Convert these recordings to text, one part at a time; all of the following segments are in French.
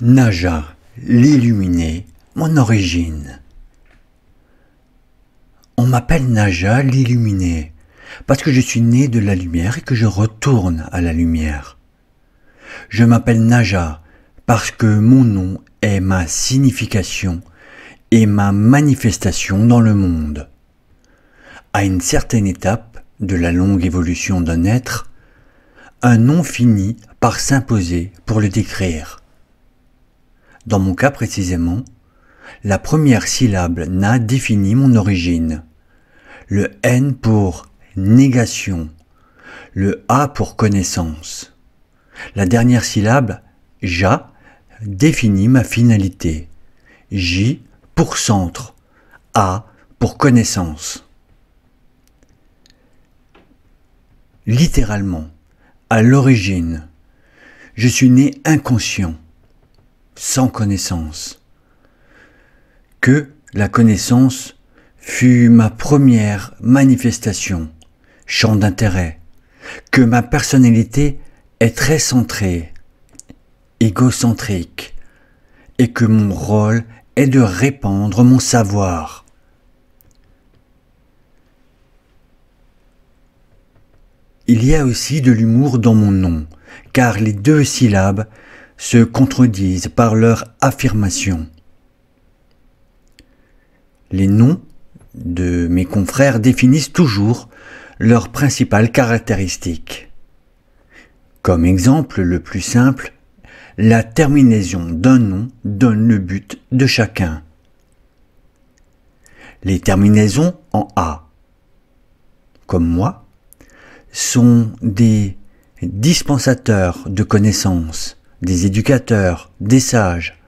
Naja, l'illuminé, mon origine. On m'appelle Naja l'illuminé, parce que je suis né de la lumière et que je retourne à la lumière. Je m'appelle Naja parce que mon nom est ma signification et ma manifestation dans le monde. À une certaine étape de la longue évolution d'un être, un nom finit par s'imposer pour le décrire. Dans mon cas précisément, la première syllabe na définit mon origine. Le n pour négation, le a pour connaissance. La dernière syllabe ja définit ma finalité. J pour centre, A pour connaissance. Littéralement, à l'origine, je suis né inconscient sans connaissance. Que la connaissance fut ma première manifestation, champ d'intérêt, que ma personnalité est très centrée, égocentrique, et que mon rôle est de répandre mon savoir. Il y a aussi de l'humour dans mon nom, car les deux syllabes se contredisent par leur affirmation. Les noms de mes confrères définissent toujours leurs principales caractéristiques. Comme exemple le plus simple, la terminaison d'un nom donne le but de chacun. Les terminaisons en A, comme moi, sont des dispensateurs de connaissances, des éducateurs, des sages.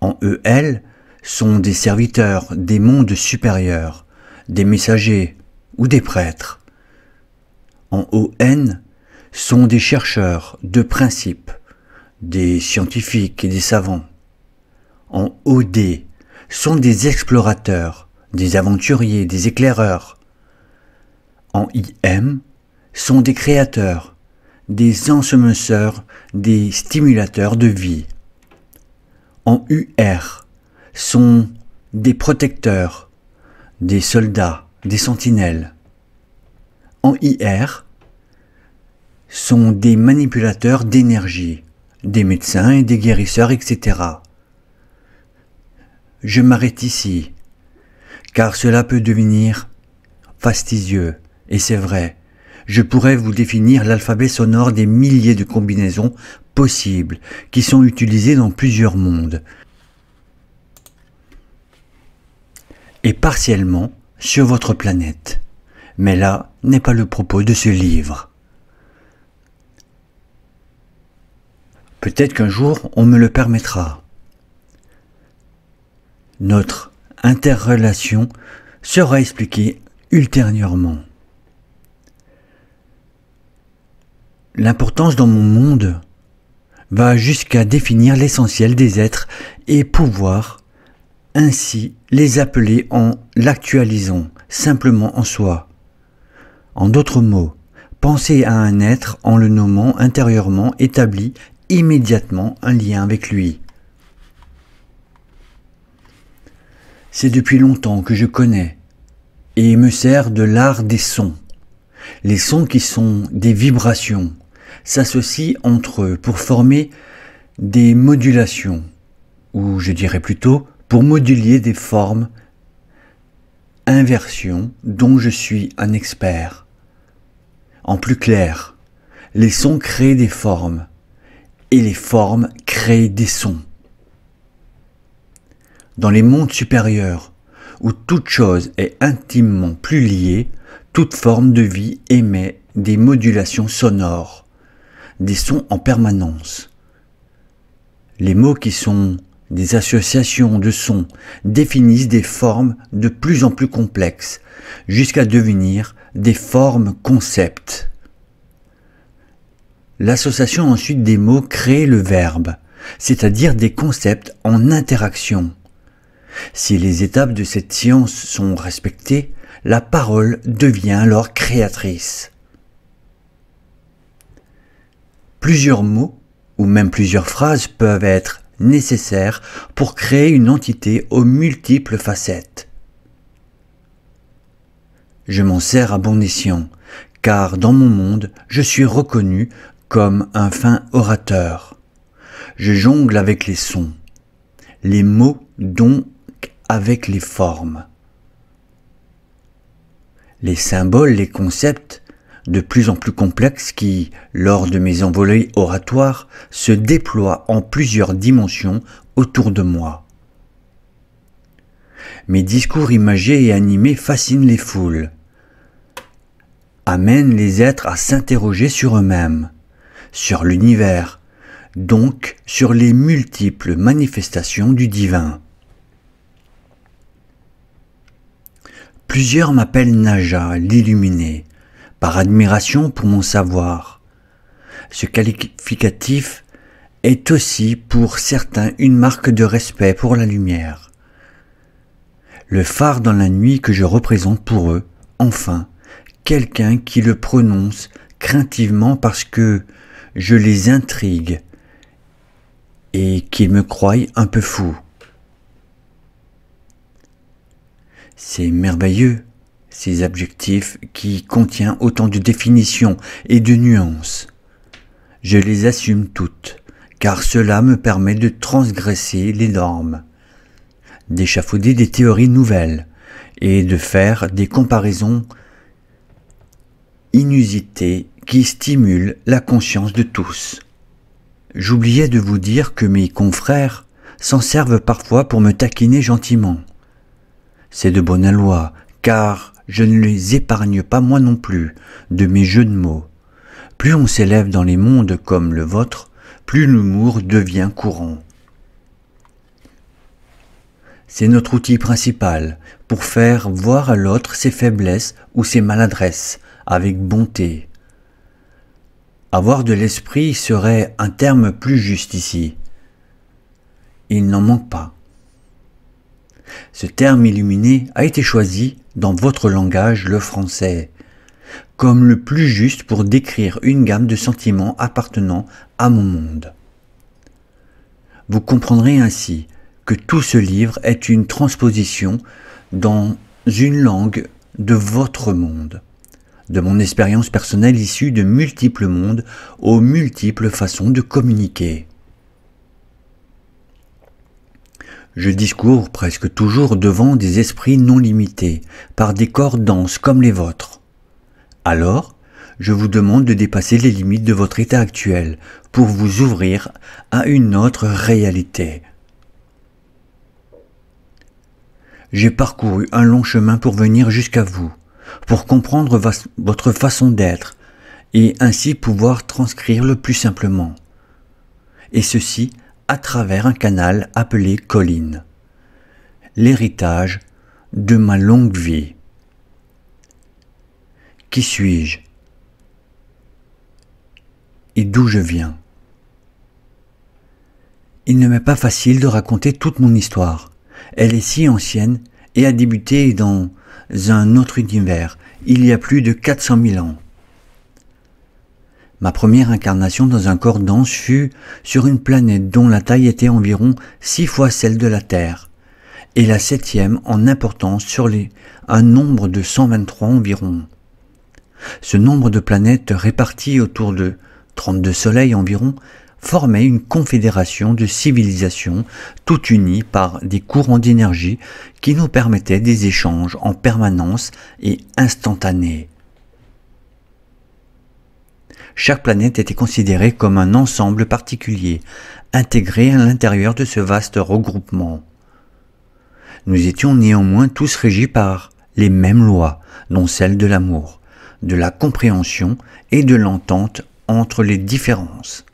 En EL sont des serviteurs des mondes supérieurs, des messagers ou des prêtres. En ON sont des chercheurs de principes, des scientifiques et des savants. En OD sont des explorateurs, des aventuriers, des éclaireurs. En IM sont des créateurs, des ensemenceurs, des stimulateurs de vie. En UR sont des protecteurs, des soldats, des sentinelles. En IR sont des manipulateurs d'énergie, des médecins et des guérisseurs, etc. Je m'arrête ici, car cela peut devenir fastidieux, et c'est vrai, je pourrais vous définir l'alphabet sonore des milliers de combinaisons possibles qui sont utilisées dans plusieurs mondes. Et partiellement sur votre planète. Mais là n'est pas le propos de ce livre. Peut-être qu'un jour on me le permettra. Notre interrelation sera expliquée ultérieurement. L'importance dans mon monde va jusqu'à définir l'essentiel des êtres et pouvoir ainsi les appeler en l'actualisant simplement en soi. En d'autres mots, penser à un être en le nommant intérieurement établit immédiatement un lien avec lui. C'est depuis longtemps que je connais et me sert de l'art des sons. Les sons qui sont des vibrations, s'associent entre eux pour former des modulations, ou je dirais plutôt pour moduler des formes, inversions dont je suis un expert. En plus clair, les sons créent des formes, et les formes créent des sons. Dans les mondes supérieurs, où toute chose est intimement plus liée, toute forme de vie émet des modulations sonores des sons en permanence. Les mots qui sont des associations de sons définissent des formes de plus en plus complexes, jusqu'à devenir des formes concepts. L'association ensuite des mots crée le verbe, c'est-à-dire des concepts en interaction. Si les étapes de cette science sont respectées, la parole devient leur créatrice. Plusieurs mots ou même plusieurs phrases peuvent être nécessaires pour créer une entité aux multiples facettes. Je m'en sers à bon escient, car dans mon monde, je suis reconnu comme un fin orateur. Je jongle avec les sons, les mots donc avec les formes. Les symboles, les concepts, de plus en plus complexe qui, lors de mes envolées oratoires, se déploie en plusieurs dimensions autour de moi. Mes discours imagés et animés fascinent les foules, amènent les êtres à s'interroger sur eux-mêmes, sur l'univers, donc sur les multiples manifestations du divin. Plusieurs m'appellent Naja, l'illuminé, par admiration pour mon savoir. Ce qualificatif est aussi pour certains une marque de respect pour la lumière. Le phare dans la nuit que je représente pour eux, enfin, quelqu'un qui le prononce craintivement parce que je les intrigue et qu'ils me croient un peu fou. C'est merveilleux ces objectifs qui contiennent autant de définitions et de nuances. Je les assume toutes, car cela me permet de transgresser les normes, d'échafauder des théories nouvelles et de faire des comparaisons inusitées qui stimulent la conscience de tous. J'oubliais de vous dire que mes confrères s'en servent parfois pour me taquiner gentiment. C'est de bonne loi, car je ne les épargne pas moi non plus de mes jeux de mots. Plus on s'élève dans les mondes comme le vôtre, plus l'humour devient courant. C'est notre outil principal pour faire voir à l'autre ses faiblesses ou ses maladresses avec bonté. Avoir de l'esprit serait un terme plus juste ici. Il n'en manque pas. Ce terme illuminé a été choisi dans votre langage, le français, comme le plus juste pour décrire une gamme de sentiments appartenant à mon monde. Vous comprendrez ainsi que tout ce livre est une transposition dans une langue de votre monde, de mon expérience personnelle issue de multiples mondes aux multiples façons de communiquer. Je discours presque toujours devant des esprits non limités, par des corps denses comme les vôtres. Alors, je vous demande de dépasser les limites de votre état actuel pour vous ouvrir à une autre réalité. J'ai parcouru un long chemin pour venir jusqu'à vous, pour comprendre votre façon d'être, et ainsi pouvoir transcrire le plus simplement. Et ceci à travers un canal appelé colline. L'héritage de ma longue vie. Qui suis-je Et d'où je viens Il ne m'est pas facile de raconter toute mon histoire. Elle est si ancienne et a débuté dans un autre univers, il y a plus de 400 000 ans. Ma première incarnation dans un corps dense fut sur une planète dont la taille était environ six fois celle de la Terre, et la septième en importance sur les un nombre de 123 environ. Ce nombre de planètes réparties autour de 32 soleils environ formait une confédération de civilisations toutes unies par des courants d'énergie qui nous permettaient des échanges en permanence et instantanés. Chaque planète était considérée comme un ensemble particulier, intégré à l'intérieur de ce vaste regroupement. Nous étions néanmoins tous régis par les mêmes lois, dont celles de l'amour, de la compréhension et de l'entente entre les différences.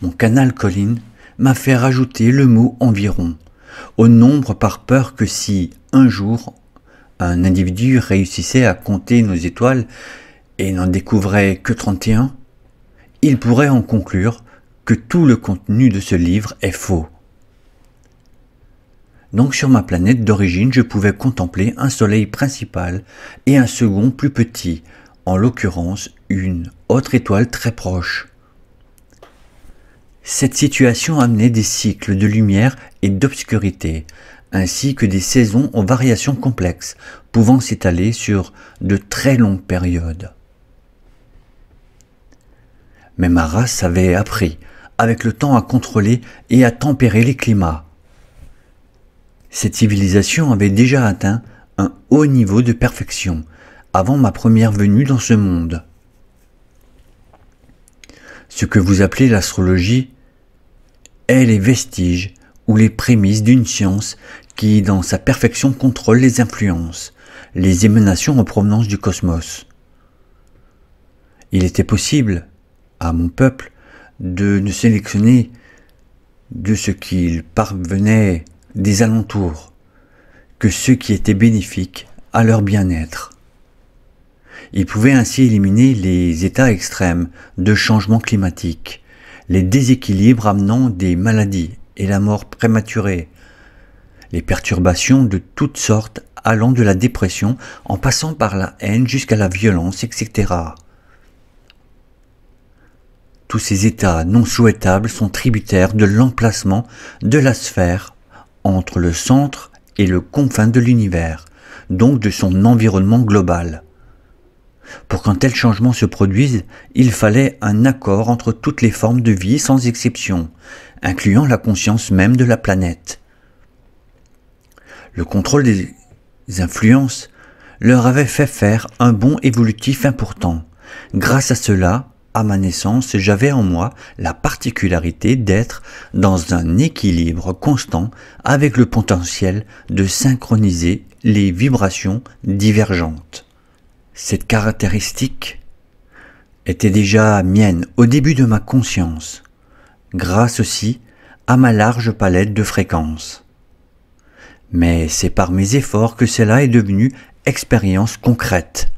Mon canal Colline m'a fait rajouter le mot environ au nombre par peur que si, un jour, un individu réussissait à compter nos étoiles, et n'en découvrait que 31, il pourrait en conclure que tout le contenu de ce livre est faux. Donc sur ma planète d'origine, je pouvais contempler un soleil principal et un second plus petit, en l'occurrence une autre étoile très proche. Cette situation amenait des cycles de lumière et d'obscurité, ainsi que des saisons aux variations complexes, pouvant s'étaler sur de très longues périodes mais ma race avait appris, avec le temps, à contrôler et à tempérer les climats. Cette civilisation avait déjà atteint un haut niveau de perfection avant ma première venue dans ce monde. Ce que vous appelez l'astrologie est les vestiges ou les prémices d'une science qui, dans sa perfection, contrôle les influences, les émanations en provenance du cosmos. Il était possible, à mon peuple de ne sélectionner de ce qu'il parvenait des alentours que ce qui était bénéfique à leur bien-être. Il pouvait ainsi éliminer les états extrêmes de changement climatique, les déséquilibres amenant des maladies et la mort prématurée, les perturbations de toutes sortes allant de la dépression en passant par la haine jusqu'à la violence, etc. Tous ces états non souhaitables sont tributaires de l'emplacement de la sphère entre le centre et le confin de l'univers, donc de son environnement global. Pour qu'un tel changement se produise, il fallait un accord entre toutes les formes de vie sans exception, incluant la conscience même de la planète. Le contrôle des influences leur avait fait faire un bond évolutif important. Grâce à cela, à ma naissance, j'avais en moi la particularité d'être dans un équilibre constant avec le potentiel de synchroniser les vibrations divergentes. Cette caractéristique était déjà mienne au début de ma conscience, grâce aussi à ma large palette de fréquences. Mais c'est par mes efforts que cela est devenu expérience concrète,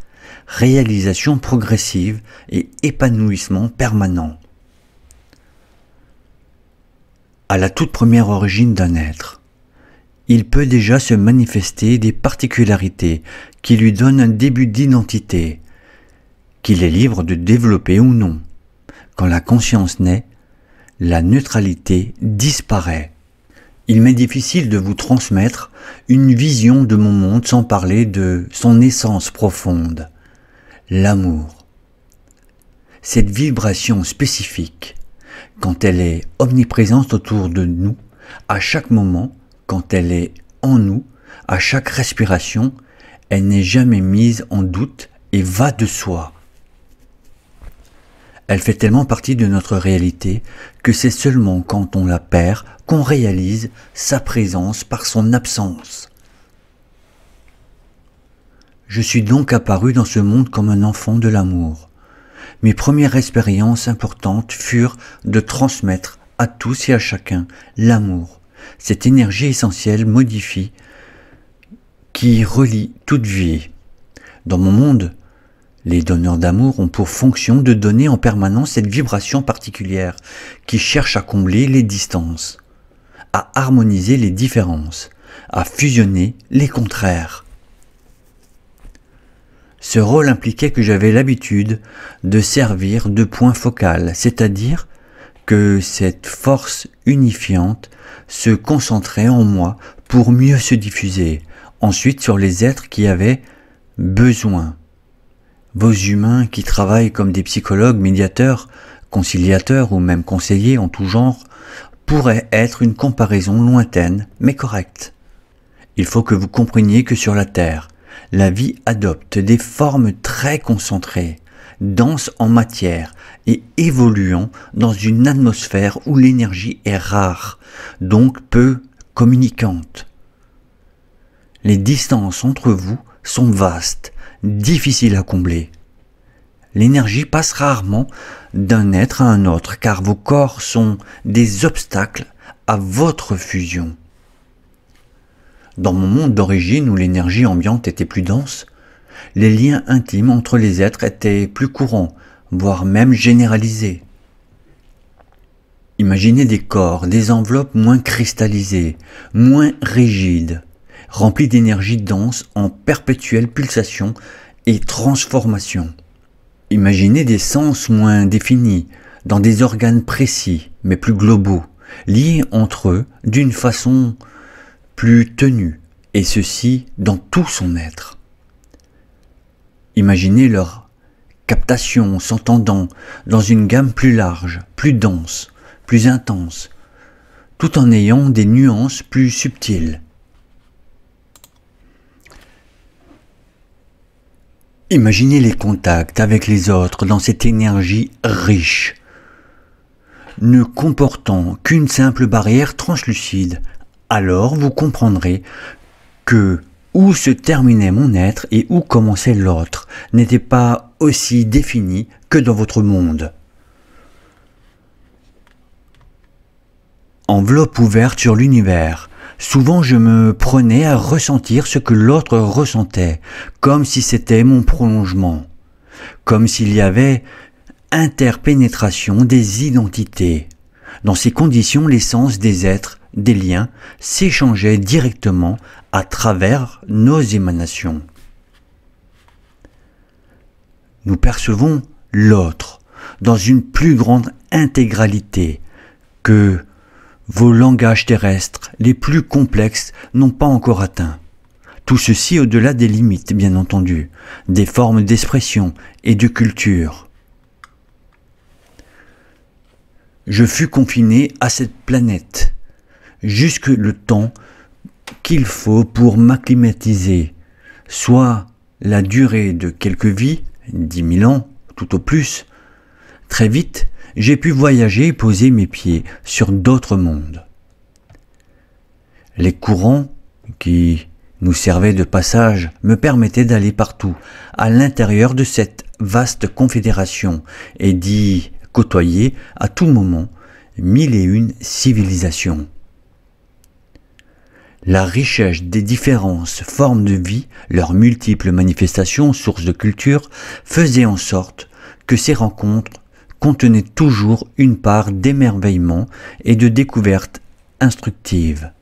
réalisation progressive et épanouissement permanent. À la toute première origine d'un être, il peut déjà se manifester des particularités qui lui donnent un début d'identité, qu'il est libre de développer ou non. Quand la conscience naît, la neutralité disparaît. Il m'est difficile de vous transmettre une vision de mon monde sans parler de son essence profonde l'amour. Cette vibration spécifique, quand elle est omniprésente autour de nous, à chaque moment, quand elle est en nous, à chaque respiration, elle n'est jamais mise en doute et va de soi. Elle fait tellement partie de notre réalité que c'est seulement quand on la perd qu'on réalise sa présence par son absence. Je suis donc apparu dans ce monde comme un enfant de l'amour. Mes premières expériences importantes furent de transmettre à tous et à chacun l'amour. Cette énergie essentielle modifie, qui relie toute vie. Dans mon monde, les donneurs d'amour ont pour fonction de donner en permanence cette vibration particulière qui cherche à combler les distances, à harmoniser les différences, à fusionner les contraires ce rôle impliquait que j'avais l'habitude de servir de point focal, c'est-à-dire que cette force unifiante se concentrait en moi pour mieux se diffuser, ensuite sur les êtres qui avaient besoin. Vos humains qui travaillent comme des psychologues, médiateurs, conciliateurs ou même conseillers en tout genre pourraient être une comparaison lointaine mais correcte. Il faut que vous compreniez que sur la Terre, la vie adopte des formes très concentrées, denses en matière et évoluant dans une atmosphère où l'énergie est rare, donc peu communicante. Les distances entre vous sont vastes, difficiles à combler. L'énergie passe rarement d'un être à un autre car vos corps sont des obstacles à votre fusion. Dans mon monde d'origine où l'énergie ambiante était plus dense, les liens intimes entre les êtres étaient plus courants, voire même généralisés. Imaginez des corps, des enveloppes moins cristallisées, moins rigides, remplis d'énergie dense en perpétuelle pulsation et transformation. Imaginez des sens moins définis, dans des organes précis mais plus globaux, liés entre eux d'une façon plus tenu, et ceci dans tout son être. Imaginez leur captation s'entendant dans une gamme plus large, plus dense, plus intense, tout en ayant des nuances plus subtiles. Imaginez les contacts avec les autres dans cette énergie riche, ne comportant qu'une simple barrière translucide, alors vous comprendrez que où se terminait mon être et où commençait l'autre n'était pas aussi défini que dans votre monde. Enveloppe ouverte sur l'univers. Souvent je me prenais à ressentir ce que l'autre ressentait, comme si c'était mon prolongement, comme s'il y avait interpénétration des identités. Dans ces conditions, l'essence des êtres des liens s'échangeaient directement à travers nos émanations. Nous percevons l'autre dans une plus grande intégralité que vos langages terrestres les plus complexes n'ont pas encore atteint. Tout ceci au-delà des limites, bien entendu, des formes d'expression et de culture. Je fus confiné à cette planète jusque le temps qu'il faut pour m'acclimatiser, soit la durée de quelques vies, dix mille ans, tout au plus. Très vite, j'ai pu voyager et poser mes pieds sur d'autres mondes. Les courants qui nous servaient de passage me permettaient d'aller partout, à l'intérieur de cette vaste confédération, et d'y côtoyer à tout moment mille et une civilisations. La richesse des différences formes de vie, leurs multiples manifestations, sources de culture, faisait en sorte que ces rencontres contenaient toujours une part d'émerveillement et de découverte instructive.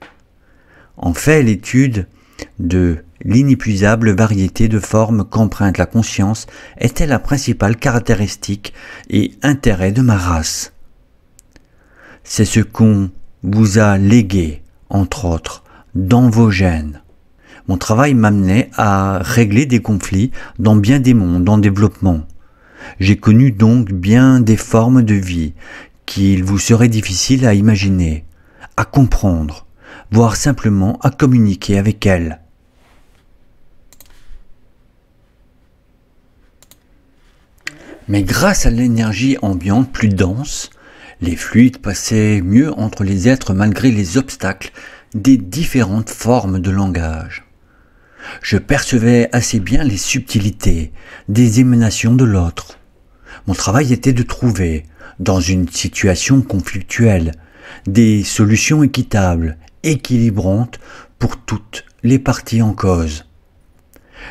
En fait, l'étude de l'inépuisable variété de formes qu'emprunte la conscience était la principale caractéristique et intérêt de ma race. C'est ce qu'on vous a légué, entre autres, dans vos gènes. Mon travail m'amenait à régler des conflits dans bien des mondes en développement. J'ai connu donc bien des formes de vie qu'il vous serait difficile à imaginer, à comprendre, voire simplement à communiquer avec elles. Mais grâce à l'énergie ambiante plus dense, les fluides passaient mieux entre les êtres malgré les obstacles des différentes formes de langage. Je percevais assez bien les subtilités des émanations de l'autre. Mon travail était de trouver, dans une situation conflictuelle, des solutions équitables, équilibrantes pour toutes les parties en cause.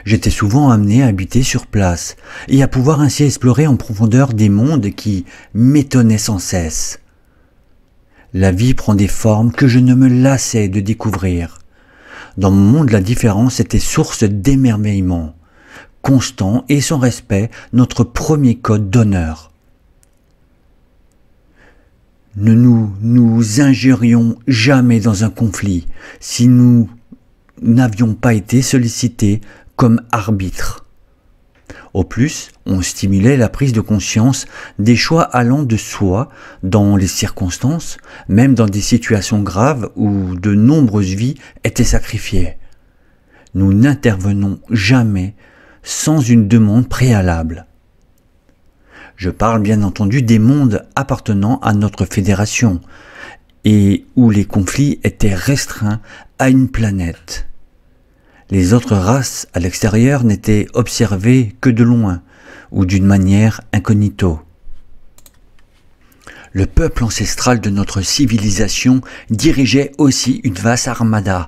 J'étais souvent amené à habiter sur place et à pouvoir ainsi explorer en profondeur des mondes qui m'étonnaient sans cesse, la vie prend des formes que je ne me lassais de découvrir. Dans mon monde, la différence était source d'émerveillement, constant et sans respect, notre premier code d'honneur. Ne nous, nous ingérions jamais dans un conflit si nous n'avions pas été sollicités comme arbitres. Au plus, on stimulait la prise de conscience des choix allant de soi dans les circonstances, même dans des situations graves où de nombreuses vies étaient sacrifiées. Nous n'intervenons jamais sans une demande préalable. Je parle bien entendu des mondes appartenant à notre fédération, et où les conflits étaient restreints à une planète. Les autres races à l'extérieur n'étaient observées que de loin ou d'une manière incognito. Le peuple ancestral de notre civilisation dirigeait aussi une vaste armada,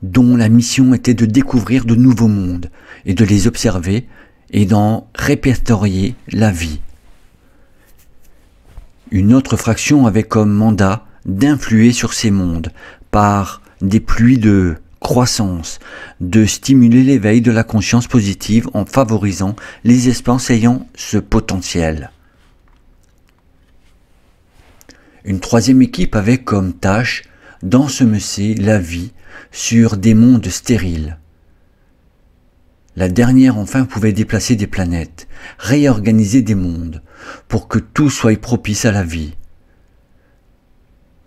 dont la mission était de découvrir de nouveaux mondes et de les observer et d'en répertorier la vie. Une autre fraction avait comme mandat d'influer sur ces mondes par des pluies de croissance, de stimuler l'éveil de la conscience positive en favorisant les espaces ayant ce potentiel. Une troisième équipe avait comme tâche d'ensemencer la vie sur des mondes stériles. La dernière enfin pouvait déplacer des planètes, réorganiser des mondes, pour que tout soit propice à la vie.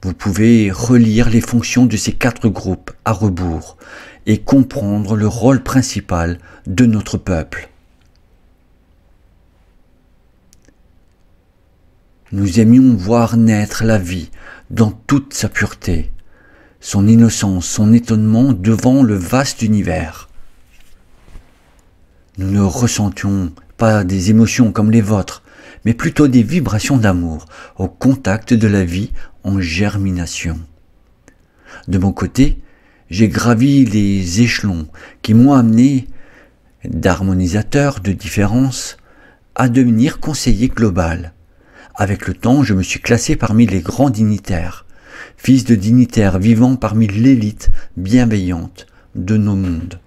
Vous pouvez relire les fonctions de ces quatre groupes à rebours et comprendre le rôle principal de notre peuple. Nous aimions voir naître la vie dans toute sa pureté, son innocence, son étonnement devant le vaste univers. Nous ne ressentions pas des émotions comme les vôtres, mais plutôt des vibrations d'amour au contact de la vie en germination. De mon côté, j'ai gravi les échelons qui m'ont amené d'harmonisateur de différence à devenir conseiller global. Avec le temps, je me suis classé parmi les grands dignitaires, fils de dignitaires vivant parmi l'élite bienveillante de nos mondes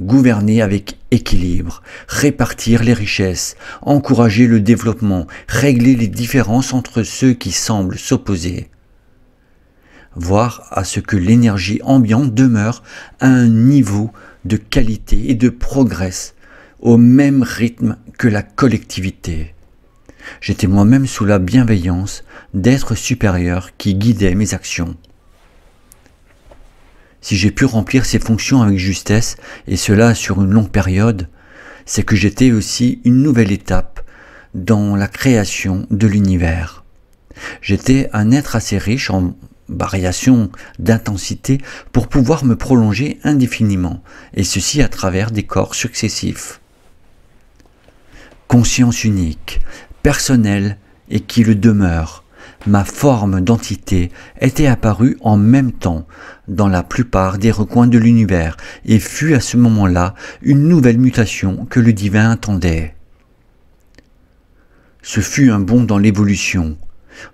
gouverner avec équilibre, répartir les richesses, encourager le développement, régler les différences entre ceux qui semblent s'opposer, voir à ce que l'énergie ambiante demeure à un niveau de qualité et de progrès au même rythme que la collectivité. J'étais moi-même sous la bienveillance d'êtres supérieurs qui guidaient mes actions. Si j'ai pu remplir ces fonctions avec justesse, et cela sur une longue période, c'est que j'étais aussi une nouvelle étape dans la création de l'univers. J'étais un être assez riche en variations d'intensité pour pouvoir me prolonger indéfiniment, et ceci à travers des corps successifs. Conscience unique, personnelle et qui le demeure, ma forme d'entité était apparue en même temps dans la plupart des recoins de l'univers et fut à ce moment-là une nouvelle mutation que le divin attendait. Ce fut un bond dans l'évolution,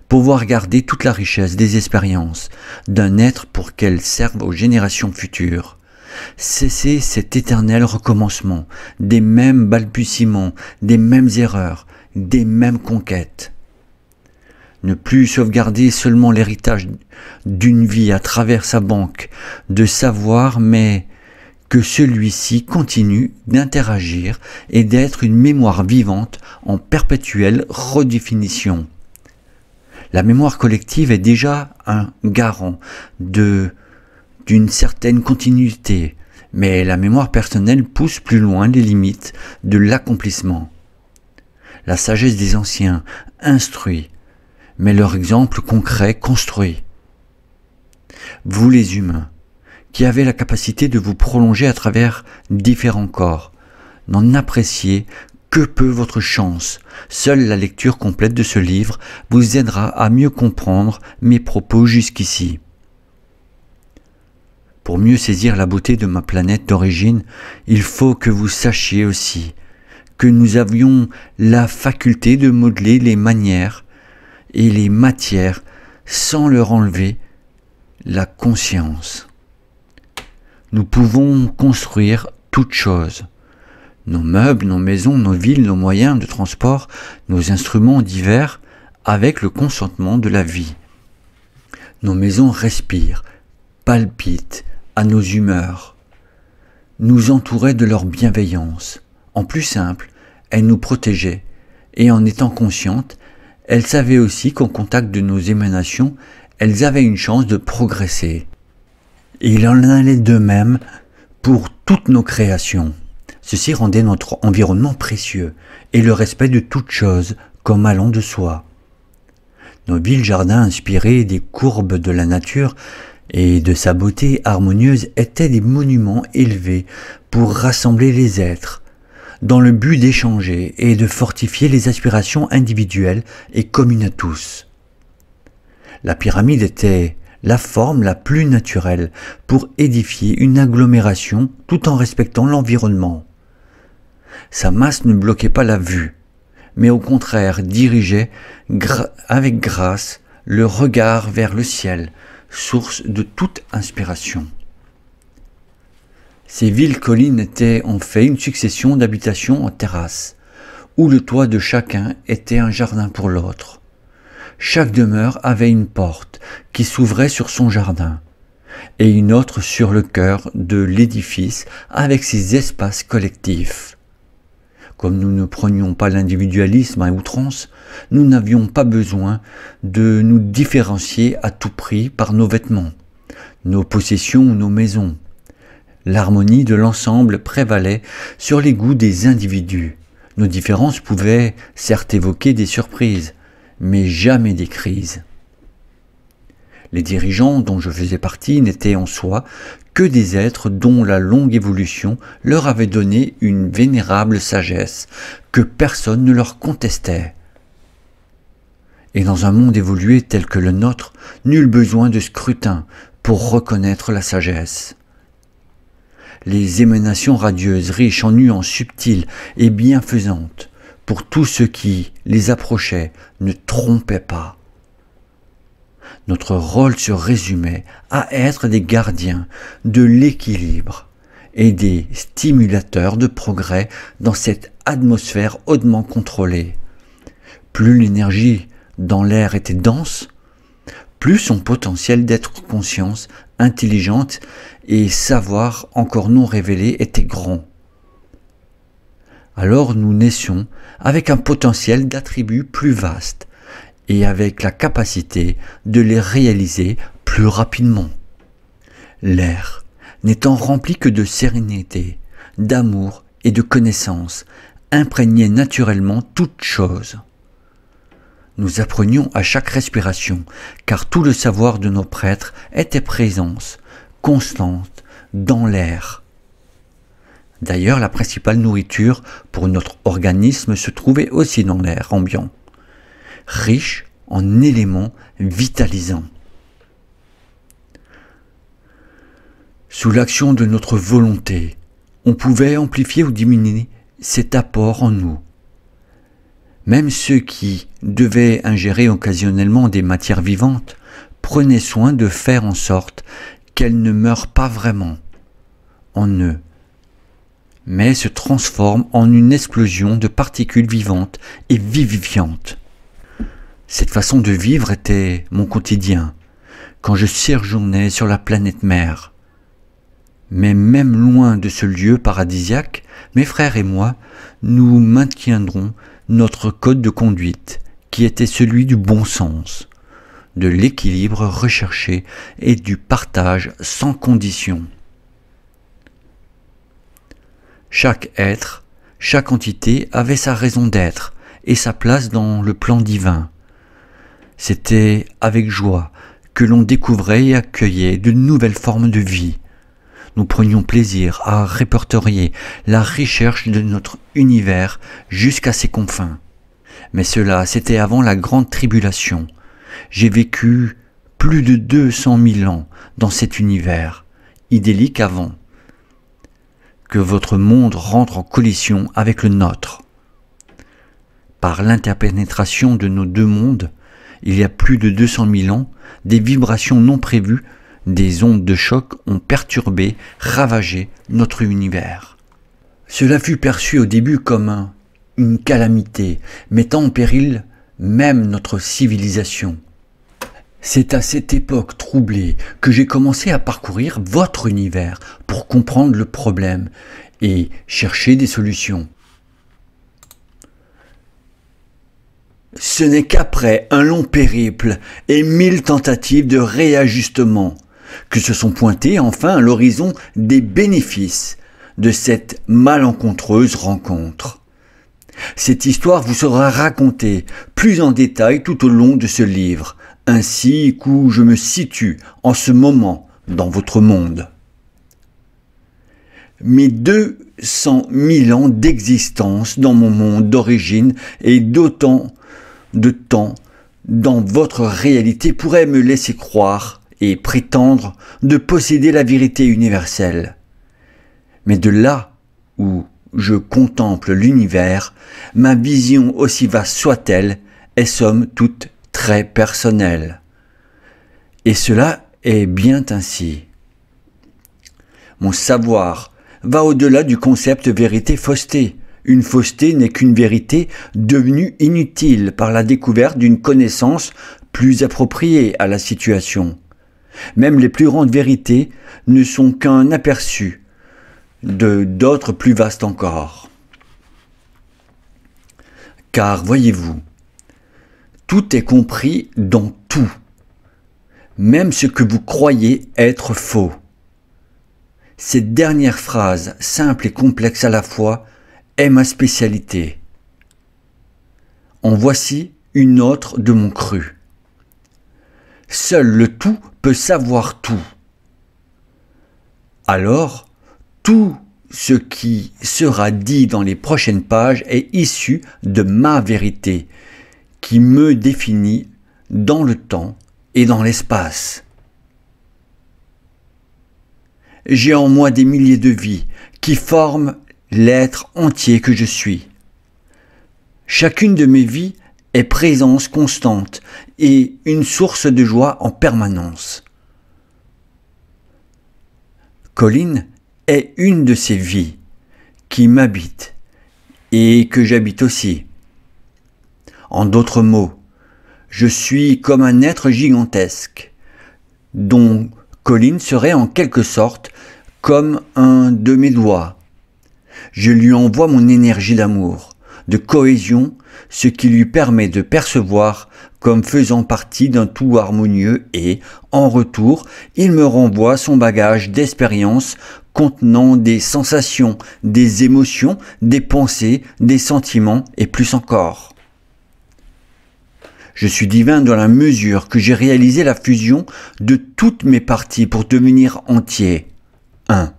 pouvoir garder toute la richesse des expériences d'un être pour qu'elles servent aux générations futures. Cesser cet éternel recommencement, des mêmes balbutiements, des mêmes erreurs, des mêmes conquêtes ne plus sauvegarder seulement l'héritage d'une vie à travers sa banque de savoir, mais que celui-ci continue d'interagir et d'être une mémoire vivante en perpétuelle redéfinition. La mémoire collective est déjà un garant d'une certaine continuité, mais la mémoire personnelle pousse plus loin les limites de l'accomplissement. La sagesse des anciens instruit mais leur exemple concret construit. Vous les humains, qui avez la capacité de vous prolonger à travers différents corps, n'en appréciez que peu votre chance. Seule la lecture complète de ce livre vous aidera à mieux comprendre mes propos jusqu'ici. Pour mieux saisir la beauté de ma planète d'origine, il faut que vous sachiez aussi que nous avions la faculté de modeler les manières et les matières sans leur enlever la conscience. Nous pouvons construire toutes choses. Nos meubles, nos maisons, nos villes, nos moyens de transport, nos instruments divers, avec le consentement de la vie. Nos maisons respirent, palpitent à nos humeurs, nous entouraient de leur bienveillance. En plus simple, elles nous protégeaient, et en étant conscientes, elles savaient aussi qu'en contact de nos émanations, elles avaient une chance de progresser. il en allait de même pour toutes nos créations. Ceci rendait notre environnement précieux et le respect de toute chose comme allant de soi. Nos villes jardins inspirés des courbes de la nature et de sa beauté harmonieuse étaient des monuments élevés pour rassembler les êtres, dans le but d'échanger et de fortifier les aspirations individuelles et communes à tous. La pyramide était la forme la plus naturelle pour édifier une agglomération tout en respectant l'environnement. Sa masse ne bloquait pas la vue, mais au contraire dirigeait avec grâce le regard vers le ciel, source de toute inspiration. Ces villes collines étaient en fait une succession d'habitations en terrasse, où le toit de chacun était un jardin pour l'autre. Chaque demeure avait une porte qui s'ouvrait sur son jardin, et une autre sur le cœur de l'édifice avec ses espaces collectifs. Comme nous ne prenions pas l'individualisme à outrance, nous n'avions pas besoin de nous différencier à tout prix par nos vêtements, nos possessions ou nos maisons l'harmonie de l'ensemble prévalait sur les goûts des individus. Nos différences pouvaient certes évoquer des surprises, mais jamais des crises. Les dirigeants dont je faisais partie n'étaient en soi que des êtres dont la longue évolution leur avait donné une vénérable sagesse que personne ne leur contestait. Et dans un monde évolué tel que le nôtre, nul besoin de scrutin pour reconnaître la sagesse les émanations radieuses, riches en nuances subtiles et bienfaisantes, pour tous ceux qui les approchaient, ne trompaient pas. Notre rôle se résumait à être des gardiens de l'équilibre et des stimulateurs de progrès dans cette atmosphère hautement contrôlée. Plus l'énergie dans l'air était dense, plus son potentiel d'être conscience intelligente et savoir encore non révélé était grand. Alors nous naissions avec un potentiel d'attributs plus vaste et avec la capacité de les réaliser plus rapidement. L'air n'étant rempli que de sérénité, d'amour et de connaissance, imprégnait naturellement toute chose nous apprenions à chaque respiration, car tout le savoir de nos prêtres était présence constante dans l'air. D'ailleurs, la principale nourriture pour notre organisme se trouvait aussi dans l'air ambiant, riche en éléments vitalisants. Sous l'action de notre volonté, on pouvait amplifier ou diminuer cet apport en nous même ceux qui devaient ingérer occasionnellement des matières vivantes prenaient soin de faire en sorte qu'elles ne meurent pas vraiment en eux, mais se transforment en une explosion de particules vivantes et vivifiantes. Cette façon de vivre était mon quotidien quand je séjournais sur la planète mère. Mais même loin de ce lieu paradisiaque, mes frères et moi, nous maintiendrons notre code de conduite, qui était celui du bon sens, de l'équilibre recherché et du partage sans condition. Chaque être, chaque entité avait sa raison d'être et sa place dans le plan divin. C'était avec joie que l'on découvrait et accueillait de nouvelles formes de vie, nous prenions plaisir à répertorier la recherche de notre univers jusqu'à ses confins. Mais cela, c'était avant la grande tribulation. J'ai vécu plus de 200 000 ans dans cet univers, idyllique avant, que votre monde rentre en collision avec le nôtre. Par l'interpénétration de nos deux mondes, il y a plus de 200 000 ans, des vibrations non prévues des ondes de choc ont perturbé, ravagé notre univers. Cela fut perçu au début comme une calamité, mettant en péril même notre civilisation. C'est à cette époque troublée que j'ai commencé à parcourir votre univers pour comprendre le problème et chercher des solutions. Ce n'est qu'après un long périple et mille tentatives de réajustement que se sont pointés enfin à l'horizon des bénéfices de cette malencontreuse rencontre. Cette histoire vous sera racontée plus en détail tout au long de ce livre, ainsi qu'où je me situe en ce moment dans votre monde. Mes 200 000 ans d'existence dans mon monde d'origine et d'autant de temps dans votre réalité pourraient me laisser croire et prétendre de posséder la vérité universelle. Mais de là où je contemple l'univers, ma vision aussi vaste soit-elle, est somme toute très personnelle. Et cela est bien ainsi. Mon savoir va au-delà du concept vérité fausseté Une fausseté n'est qu'une vérité devenue inutile par la découverte d'une connaissance plus appropriée à la situation. Même les plus grandes vérités ne sont qu'un aperçu de d'autres plus vastes encore. Car voyez-vous, tout est compris dans tout, même ce que vous croyez être faux. Cette dernière phrase, simple et complexe à la fois, est ma spécialité. En voici une autre de mon cru. Seul le tout peut savoir tout. Alors, tout ce qui sera dit dans les prochaines pages est issu de ma vérité, qui me définit dans le temps et dans l'espace. J'ai en moi des milliers de vies qui forment l'être entier que je suis. Chacune de mes vies est présence constante et une source de joie en permanence. Colline est une de ces vies qui m'habite et que j'habite aussi. En d'autres mots, je suis comme un être gigantesque, dont Colline serait en quelque sorte comme un de mes doigts. Je lui envoie mon énergie d'amour, de cohésion ce qui lui permet de percevoir comme faisant partie d'un tout harmonieux et, en retour, il me renvoie son bagage d'expérience contenant des sensations, des émotions, des pensées, des sentiments et plus encore. Je suis divin dans la mesure que j'ai réalisé la fusion de toutes mes parties pour devenir entier. un.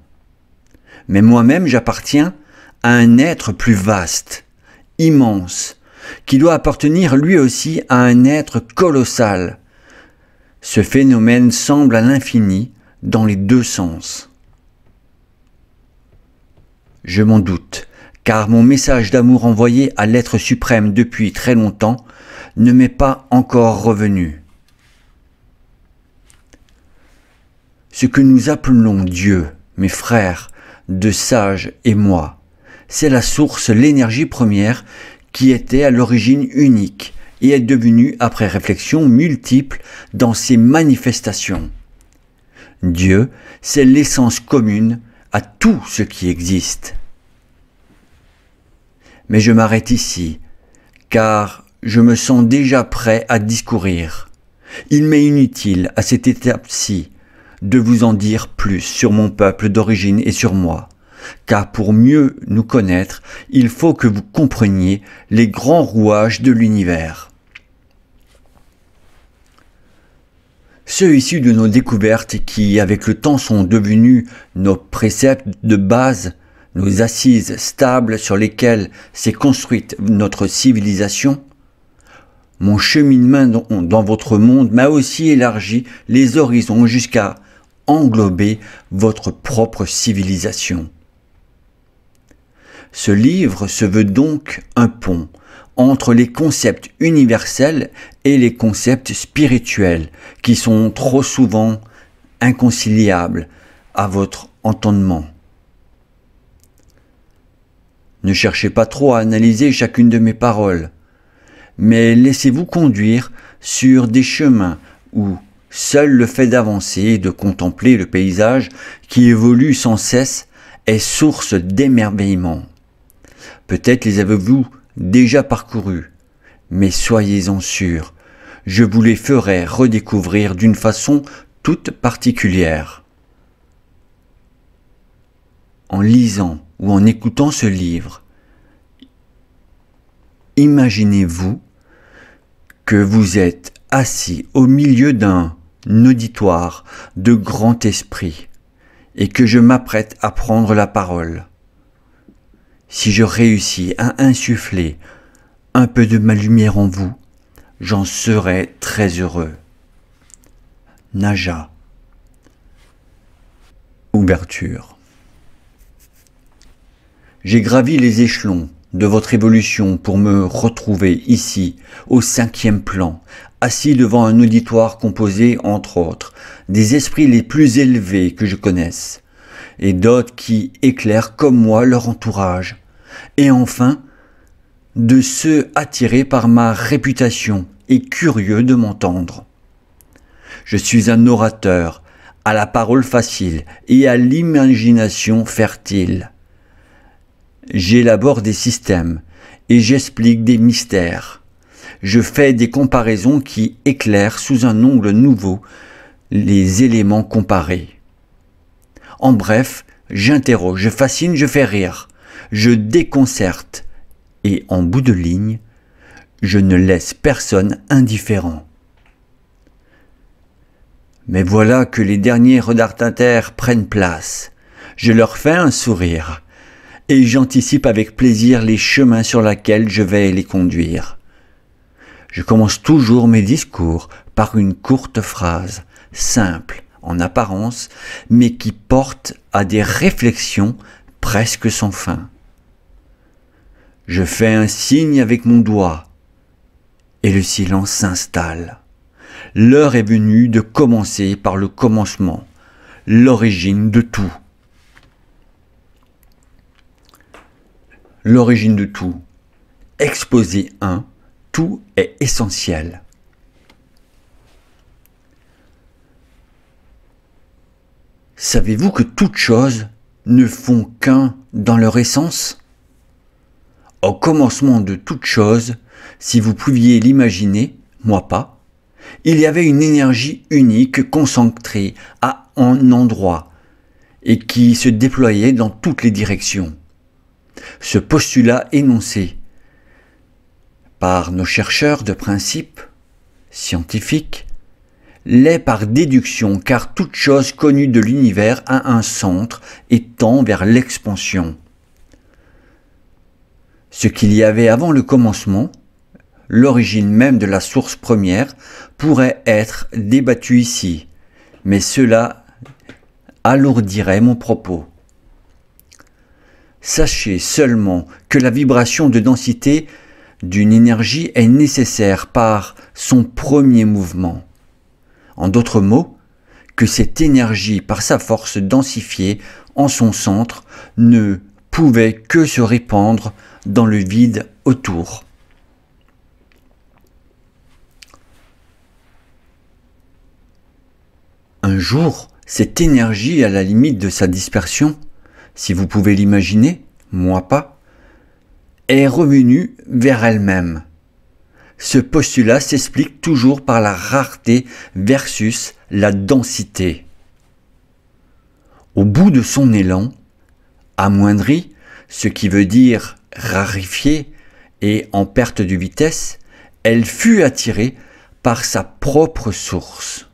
Mais moi-même j'appartiens à un être plus vaste, immense, qui doit appartenir lui aussi à un être colossal. Ce phénomène semble à l'infini dans les deux sens. Je m'en doute, car mon message d'amour envoyé à l'être suprême depuis très longtemps ne m'est pas encore revenu. Ce que nous appelons Dieu, mes frères, de sages et moi, c'est la source, l'énergie première qui était à l'origine unique et est devenu, après réflexion, multiple dans ses manifestations. Dieu, c'est l'essence commune à tout ce qui existe. Mais je m'arrête ici, car je me sens déjà prêt à discourir. Il m'est inutile, à cette étape-ci, de vous en dire plus sur mon peuple d'origine et sur moi car pour mieux nous connaître, il faut que vous compreniez les grands rouages de l'univers. Ceux issus de nos découvertes qui, avec le temps, sont devenus nos préceptes de base, nos assises stables sur lesquelles s'est construite notre civilisation, mon cheminement dans votre monde m'a aussi élargi les horizons jusqu'à englober votre propre civilisation. Ce livre se veut donc un pont entre les concepts universels et les concepts spirituels, qui sont trop souvent inconciliables à votre entendement. Ne cherchez pas trop à analyser chacune de mes paroles, mais laissez-vous conduire sur des chemins où seul le fait d'avancer et de contempler le paysage qui évolue sans cesse est source d'émerveillement. Peut-être les avez-vous déjà parcourus, mais soyez-en sûrs, je vous les ferai redécouvrir d'une façon toute particulière. En lisant ou en écoutant ce livre, imaginez-vous que vous êtes assis au milieu d'un auditoire de grand esprit et que je m'apprête à prendre la parole. Si je réussis à insuffler un peu de ma lumière en vous, j'en serai très heureux. Naja. Ouverture. J'ai gravi les échelons de votre évolution pour me retrouver ici, au cinquième plan, assis devant un auditoire composé, entre autres, des esprits les plus élevés que je connaisse, et d'autres qui éclairent comme moi leur entourage. Et enfin, de ceux attirés par ma réputation et curieux de m'entendre. Je suis un orateur, à la parole facile et à l'imagination fertile. J'élabore des systèmes et j'explique des mystères. Je fais des comparaisons qui éclairent sous un ongle nouveau les éléments comparés. En bref, j'interroge, je fascine, je fais rire, je déconcerte, et en bout de ligne, je ne laisse personne indifférent. Mais voilà que les derniers redardataires prennent place. Je leur fais un sourire, et j'anticipe avec plaisir les chemins sur lesquels je vais les conduire. Je commence toujours mes discours par une courte phrase, simple, en apparence, mais qui porte à des réflexions presque sans fin. Je fais un signe avec mon doigt, et le silence s'installe. L'heure est venue de commencer par le commencement, l'origine de tout. L'origine de tout. Exposé 1. Tout est essentiel. Savez-vous que toutes choses ne font qu'un dans leur essence Au commencement de toutes choses, si vous pouviez l'imaginer, moi pas, il y avait une énergie unique concentrée à un endroit et qui se déployait dans toutes les directions. Ce postulat énoncé par nos chercheurs de principes scientifiques l'est par déduction, car toute chose connue de l'univers a un centre et tend vers l'expansion. Ce qu'il y avait avant le commencement, l'origine même de la source première, pourrait être débattu ici, mais cela alourdirait mon propos. Sachez seulement que la vibration de densité d'une énergie est nécessaire par son premier mouvement. En d'autres mots, que cette énergie, par sa force densifiée en son centre, ne pouvait que se répandre dans le vide autour. Un jour, cette énergie à la limite de sa dispersion, si vous pouvez l'imaginer, moi pas, est revenue vers elle-même. Ce postulat s'explique toujours par la rareté versus la densité. Au bout de son élan, amoindri, ce qui veut dire rarifiée et en perte de vitesse, elle fut attirée par sa propre source.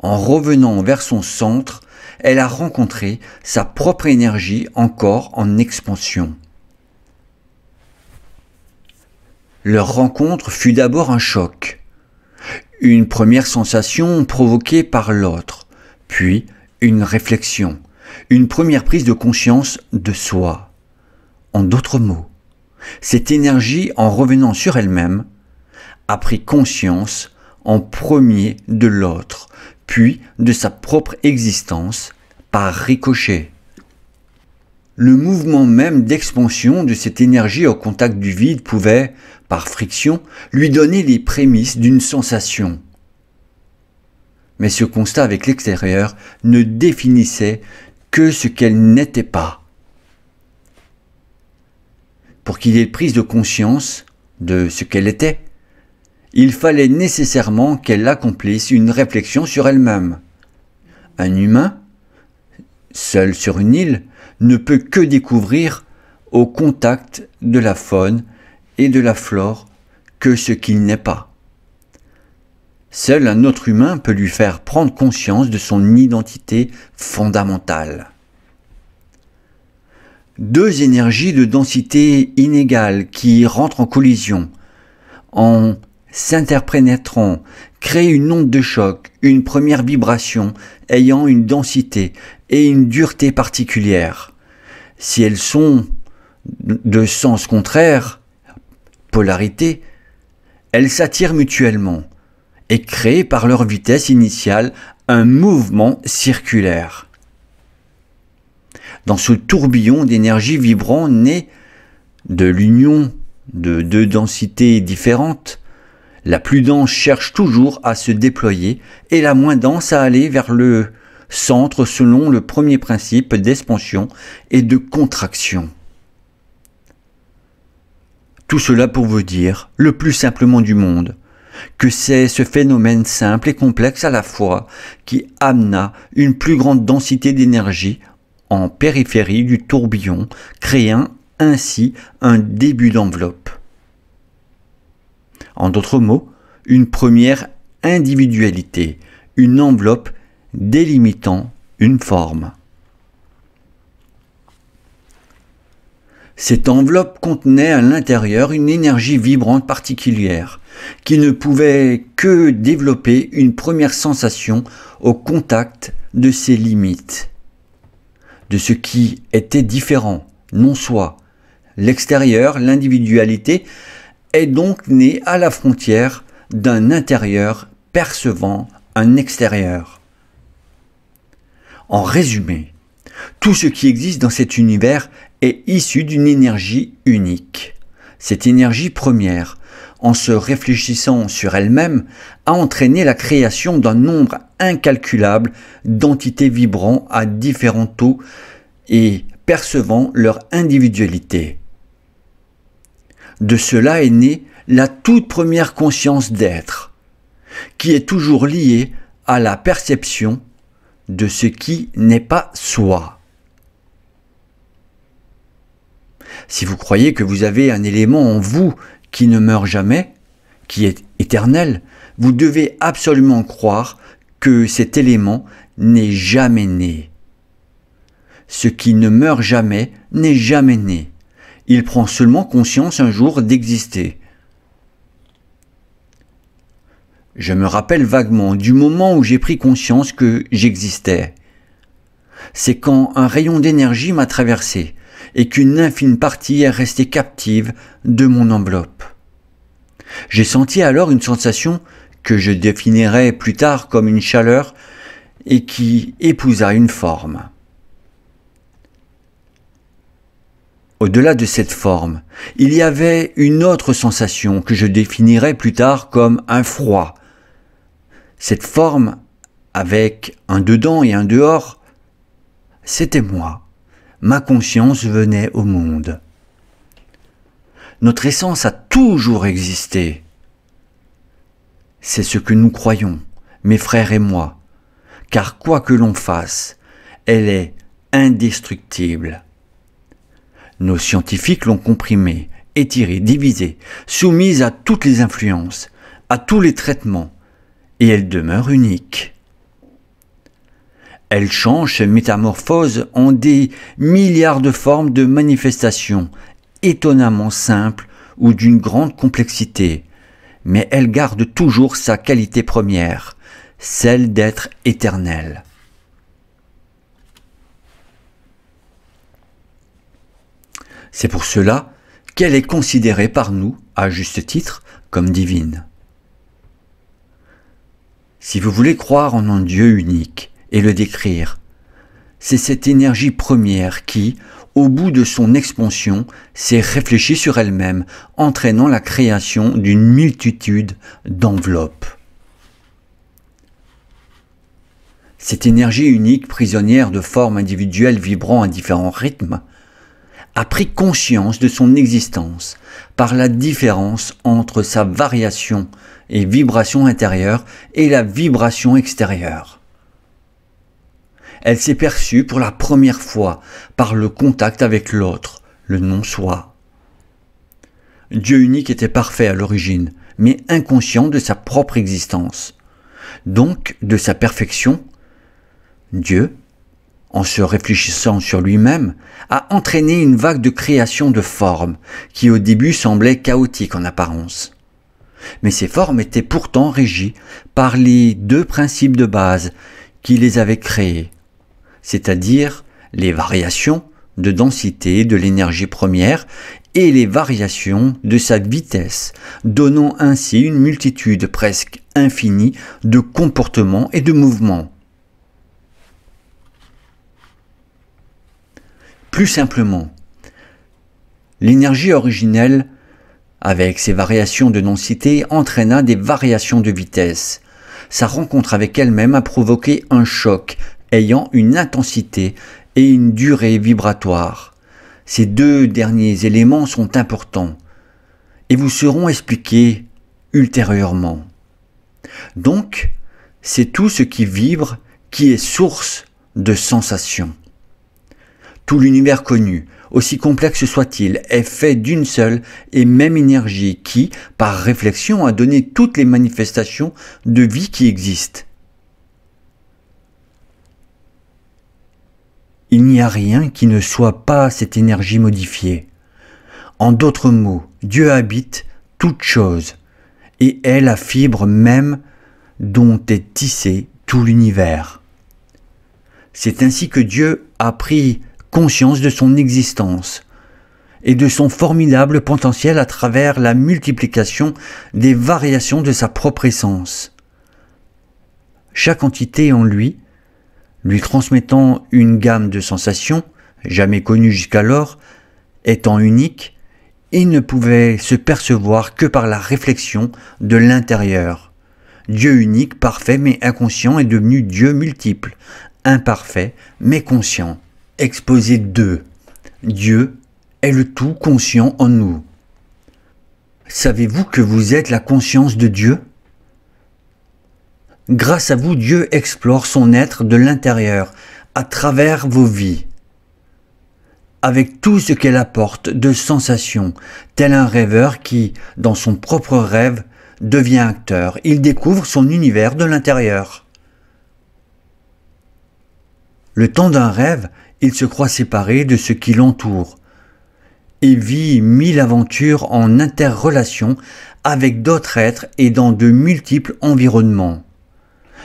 En revenant vers son centre, elle a rencontré sa propre énergie encore en expansion. Leur rencontre fut d'abord un choc, une première sensation provoquée par l'autre, puis une réflexion, une première prise de conscience de soi. En d'autres mots, cette énergie, en revenant sur elle-même, a pris conscience en premier de l'autre, puis de sa propre existence par ricochet. Le mouvement même d'expansion de cette énergie au contact du vide pouvait, par friction, lui donnait les prémices d'une sensation. Mais ce constat avec l'extérieur ne définissait que ce qu'elle n'était pas. Pour qu'il ait prise de conscience de ce qu'elle était, il fallait nécessairement qu'elle accomplisse une réflexion sur elle-même. Un humain, seul sur une île, ne peut que découvrir au contact de la faune et de la flore que ce qu'il n'est pas. Seul un autre humain peut lui faire prendre conscience de son identité fondamentale. Deux énergies de densité inégale qui rentrent en collision, en s'interpénétrant, créent une onde de choc, une première vibration ayant une densité et une dureté particulière. Si elles sont de sens contraire, polarité, elles s'attirent mutuellement et créent par leur vitesse initiale un mouvement circulaire. Dans ce tourbillon d'énergie vibrant né de l'union de deux densités différentes, la plus dense cherche toujours à se déployer et la moins dense à aller vers le centre selon le premier principe d'expansion et de contraction. Tout cela pour vous dire, le plus simplement du monde, que c'est ce phénomène simple et complexe à la fois qui amena une plus grande densité d'énergie en périphérie du tourbillon, créant ainsi un début d'enveloppe. En d'autres mots, une première individualité, une enveloppe délimitant une forme. Cette enveloppe contenait à l'intérieur une énergie vibrante particulière, qui ne pouvait que développer une première sensation au contact de ses limites, de ce qui était différent, non soi. L'extérieur, l'individualité, est donc née à la frontière d'un intérieur percevant un extérieur. En résumé, tout ce qui existe dans cet univers est issue d'une énergie unique. Cette énergie première, en se réfléchissant sur elle-même, a entraîné la création d'un nombre incalculable d'entités vibrant à différents taux et percevant leur individualité. De cela est née la toute première conscience d'être, qui est toujours liée à la perception de ce qui n'est pas soi. si vous croyez que vous avez un élément en vous qui ne meurt jamais, qui est éternel, vous devez absolument croire que cet élément n'est jamais né. Ce qui ne meurt jamais n'est jamais né. Il prend seulement conscience un jour d'exister. Je me rappelle vaguement du moment où j'ai pris conscience que j'existais. C'est quand un rayon d'énergie m'a traversé, et qu'une infime partie est restée captive de mon enveloppe. J'ai senti alors une sensation que je définirai plus tard comme une chaleur et qui épousa une forme. Au-delà de cette forme, il y avait une autre sensation que je définirai plus tard comme un froid. Cette forme, avec un dedans et un dehors, c'était moi ma conscience venait au monde. Notre essence a toujours existé. C'est ce que nous croyons, mes frères et moi, car quoi que l'on fasse, elle est indestructible. Nos scientifiques l'ont comprimée, étirée, divisée, soumise à toutes les influences, à tous les traitements, et elle demeure unique. Elle change, se métamorphose en des milliards de formes de manifestations, étonnamment simples ou d'une grande complexité, mais elle garde toujours sa qualité première, celle d'être éternelle. C'est pour cela qu'elle est considérée par nous, à juste titre, comme divine. Si vous voulez croire en un Dieu unique, et le décrire. C'est cette énergie première qui, au bout de son expansion, s'est réfléchie sur elle-même, entraînant la création d'une multitude d'enveloppes. Cette énergie unique, prisonnière de formes individuelles vibrant à différents rythmes, a pris conscience de son existence par la différence entre sa variation et vibration intérieure et la vibration extérieure elle s'est perçue pour la première fois par le contact avec l'autre, le non-soi. Dieu unique était parfait à l'origine, mais inconscient de sa propre existence, donc de sa perfection. Dieu, en se réfléchissant sur lui-même, a entraîné une vague de création de formes qui au début semblait chaotique en apparence. Mais ces formes étaient pourtant régies par les deux principes de base qui les avaient créées, c'est-à-dire les variations de densité de l'énergie première et les variations de sa vitesse, donnant ainsi une multitude presque infinie de comportements et de mouvements. Plus simplement, l'énergie originelle, avec ses variations de densité, entraîna des variations de vitesse. Sa rencontre avec elle-même a provoqué un choc ayant une intensité et une durée vibratoire. Ces deux derniers éléments sont importants et vous seront expliqués ultérieurement. Donc, c'est tout ce qui vibre qui est source de sensations. Tout l'univers connu, aussi complexe soit-il, est fait d'une seule et même énergie qui, par réflexion, a donné toutes les manifestations de vie qui existent. il n'y a rien qui ne soit pas cette énergie modifiée. En d'autres mots, Dieu habite toute chose, et est la fibre même dont est tissé tout l'univers. C'est ainsi que Dieu a pris conscience de son existence et de son formidable potentiel à travers la multiplication des variations de sa propre essence. Chaque entité en lui lui transmettant une gamme de sensations, jamais connues jusqu'alors, étant unique, il ne pouvait se percevoir que par la réflexion de l'intérieur. Dieu unique, parfait mais inconscient est devenu Dieu multiple, imparfait mais conscient. Exposé 2. Dieu est le tout conscient en nous. Savez-vous que vous êtes la conscience de Dieu Grâce à vous, Dieu explore son être de l'intérieur, à travers vos vies, avec tout ce qu'elle apporte de sensations, tel un rêveur qui, dans son propre rêve, devient acteur. Il découvre son univers de l'intérieur. Le temps d'un rêve, il se croit séparé de ce qui l'entoure et vit mille aventures en interrelation avec d'autres êtres et dans de multiples environnements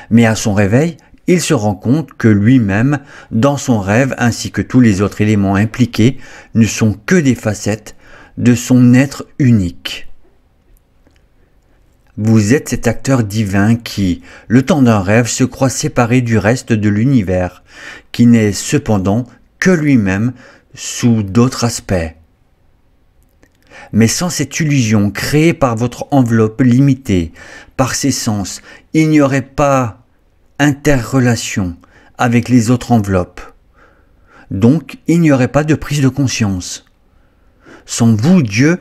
mais à son réveil, il se rend compte que lui-même, dans son rêve ainsi que tous les autres éléments impliqués, ne sont que des facettes de son être unique. Vous êtes cet acteur divin qui, le temps d'un rêve, se croit séparé du reste de l'univers, qui n'est cependant que lui-même sous d'autres aspects. Mais sans cette illusion créée par votre enveloppe limitée, par ses sens, il n'y aurait pas interrelation avec les autres enveloppes. Donc il n'y aurait pas de prise de conscience. Son vous, Dieu,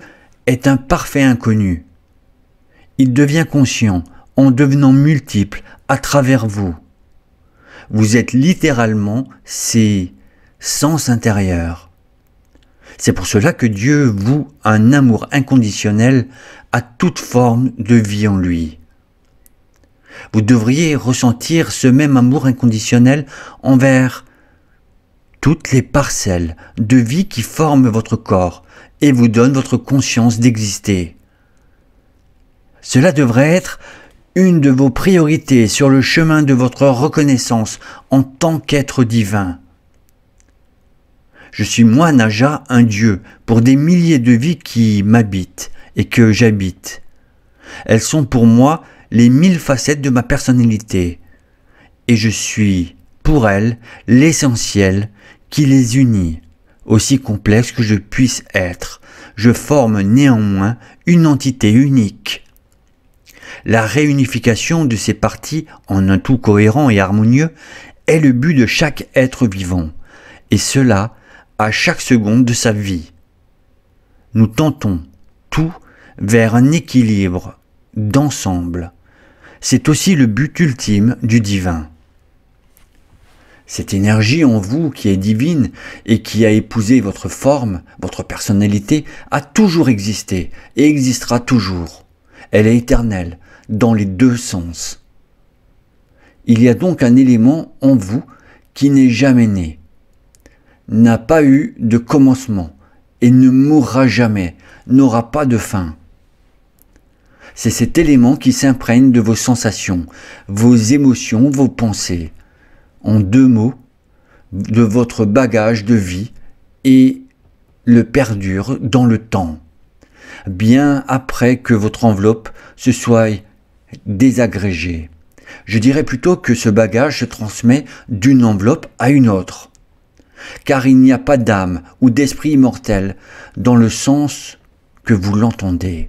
est un parfait inconnu. Il devient conscient en devenant multiple à travers vous. Vous êtes littéralement ses sens intérieurs. C'est pour cela que Dieu vous un amour inconditionnel à toute forme de vie en lui. Vous devriez ressentir ce même amour inconditionnel envers toutes les parcelles de vie qui forment votre corps et vous donnent votre conscience d'exister. Cela devrait être une de vos priorités sur le chemin de votre reconnaissance en tant qu'être divin. Je suis moi, Naja, un dieu pour des milliers de vies qui m'habitent et que j'habite. Elles sont pour moi les mille facettes de ma personnalité, et je suis, pour elles, l'essentiel qui les unit. Aussi complexe que je puisse être, je forme néanmoins une entité unique. La réunification de ces parties en un tout cohérent et harmonieux est le but de chaque être vivant, et cela à chaque seconde de sa vie. Nous tentons tout vers un équilibre d'ensemble c'est aussi le but ultime du divin. Cette énergie en vous qui est divine et qui a épousé votre forme, votre personnalité, a toujours existé et existera toujours. Elle est éternelle, dans les deux sens. Il y a donc un élément en vous qui n'est jamais né, n'a pas eu de commencement et ne mourra jamais, n'aura pas de fin. C'est cet élément qui s'imprègne de vos sensations, vos émotions, vos pensées. En deux mots, de votre bagage de vie et le perdure dans le temps, bien après que votre enveloppe se soit désagrégée. Je dirais plutôt que ce bagage se transmet d'une enveloppe à une autre, car il n'y a pas d'âme ou d'esprit immortel dans le sens que vous l'entendez.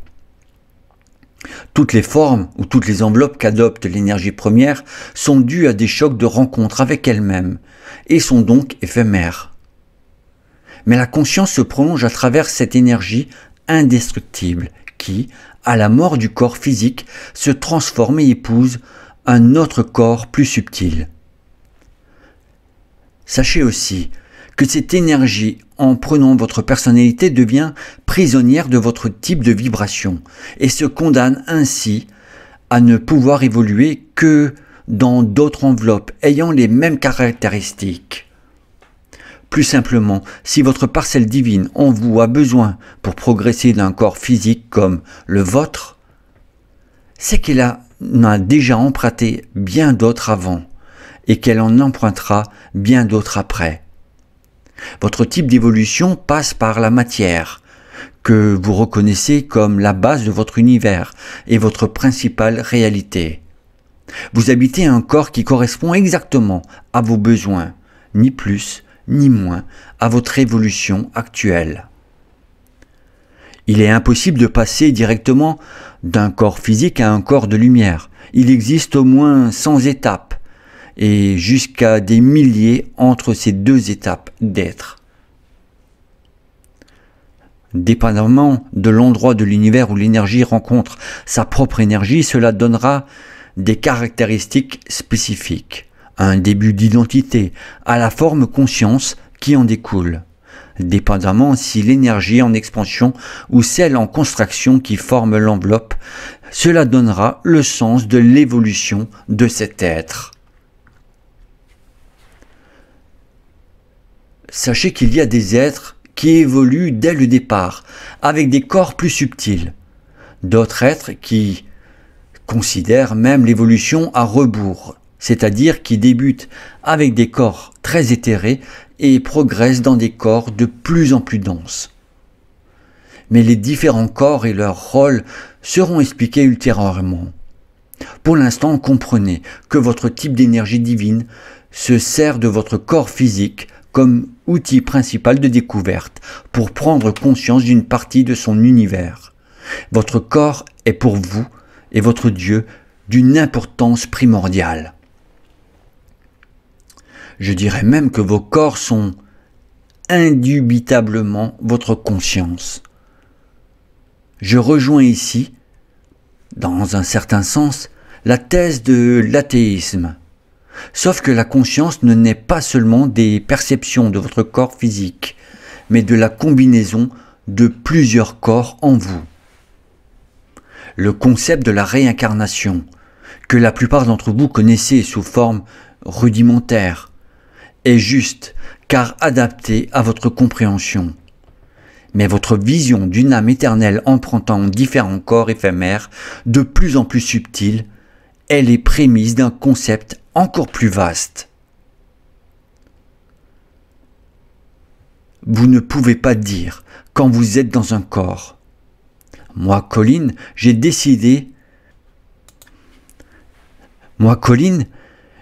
Toutes les formes ou toutes les enveloppes qu'adopte l'énergie première sont dues à des chocs de rencontre avec elle-même et sont donc éphémères. Mais la conscience se prolonge à travers cette énergie indestructible qui, à la mort du corps physique, se transforme et épouse un autre corps plus subtil. Sachez aussi que cette énergie en prenant votre personnalité devient prisonnière de votre type de vibration et se condamne ainsi à ne pouvoir évoluer que dans d'autres enveloppes ayant les mêmes caractéristiques. Plus simplement, si votre parcelle divine en vous a besoin pour progresser d'un corps physique comme le vôtre, c'est qu'elle en a déjà emprunté bien d'autres avant et qu'elle en empruntera bien d'autres après. Votre type d'évolution passe par la matière, que vous reconnaissez comme la base de votre univers et votre principale réalité. Vous habitez un corps qui correspond exactement à vos besoins, ni plus ni moins, à votre évolution actuelle. Il est impossible de passer directement d'un corps physique à un corps de lumière. Il existe au moins 100 étapes et jusqu'à des milliers entre ces deux étapes d'être. Dépendamment de l'endroit de l'univers où l'énergie rencontre sa propre énergie, cela donnera des caractéristiques spécifiques, un début d'identité, à la forme conscience qui en découle, dépendamment si l'énergie en expansion ou celle en contraction qui forme l'enveloppe, cela donnera le sens de l'évolution de cet être. sachez qu'il y a des êtres qui évoluent dès le départ, avec des corps plus subtils. D'autres êtres qui considèrent même l'évolution à rebours, c'est-à-dire qui débutent avec des corps très éthérés et progressent dans des corps de plus en plus denses. Mais les différents corps et leurs rôles seront expliqués ultérieurement. Pour l'instant, comprenez que votre type d'énergie divine se sert de votre corps physique comme outil principal de découverte pour prendre conscience d'une partie de son univers. Votre corps est pour vous et votre Dieu d'une importance primordiale. Je dirais même que vos corps sont indubitablement votre conscience. Je rejoins ici, dans un certain sens, la thèse de l'athéisme. Sauf que la conscience ne naît pas seulement des perceptions de votre corps physique, mais de la combinaison de plusieurs corps en vous. Le concept de la réincarnation, que la plupart d'entre vous connaissez sous forme rudimentaire, est juste car adapté à votre compréhension. Mais votre vision d'une âme éternelle empruntant différents corps éphémères, de plus en plus subtils, est prémise d'un concept encore plus vaste. Vous ne pouvez pas dire quand vous êtes dans un corps. Moi, Colline, j'ai décidé. Moi, Colline,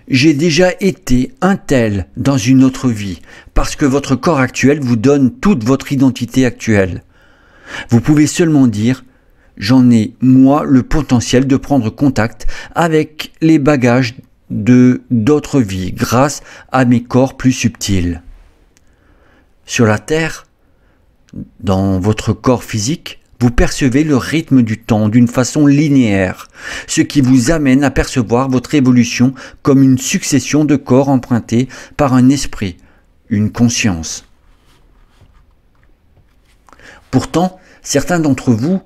j'ai déjà été un tel dans une autre vie, parce que votre corps actuel vous donne toute votre identité actuelle. Vous pouvez seulement dire j'en ai, moi, le potentiel de prendre contact avec les bagages de d'autres vies grâce à mes corps plus subtils. Sur la Terre, dans votre corps physique, vous percevez le rythme du temps d'une façon linéaire, ce qui vous amène à percevoir votre évolution comme une succession de corps empruntés par un esprit, une conscience. Pourtant, certains d'entre vous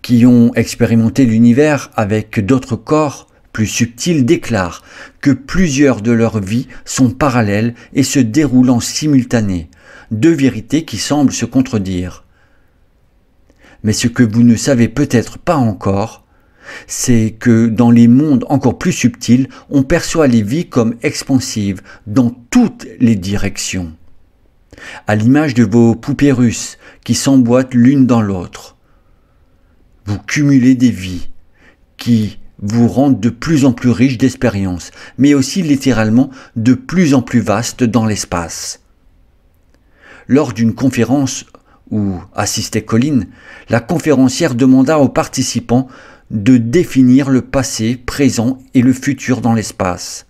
qui ont expérimenté l'univers avec d'autres corps plus subtil déclarent que plusieurs de leurs vies sont parallèles et se déroulent en simultané, deux vérités qui semblent se contredire. Mais ce que vous ne savez peut-être pas encore, c'est que dans les mondes encore plus subtils, on perçoit les vies comme expansives dans toutes les directions, à l'image de vos poupées russes qui s'emboîtent l'une dans l'autre. Vous cumulez des vies qui, vous rendent de plus en plus riche d'expériences, mais aussi littéralement de plus en plus vaste dans l'espace. Lors d'une conférence où assistait Colline, la conférencière demanda aux participants de définir le passé, présent et le futur dans l'espace.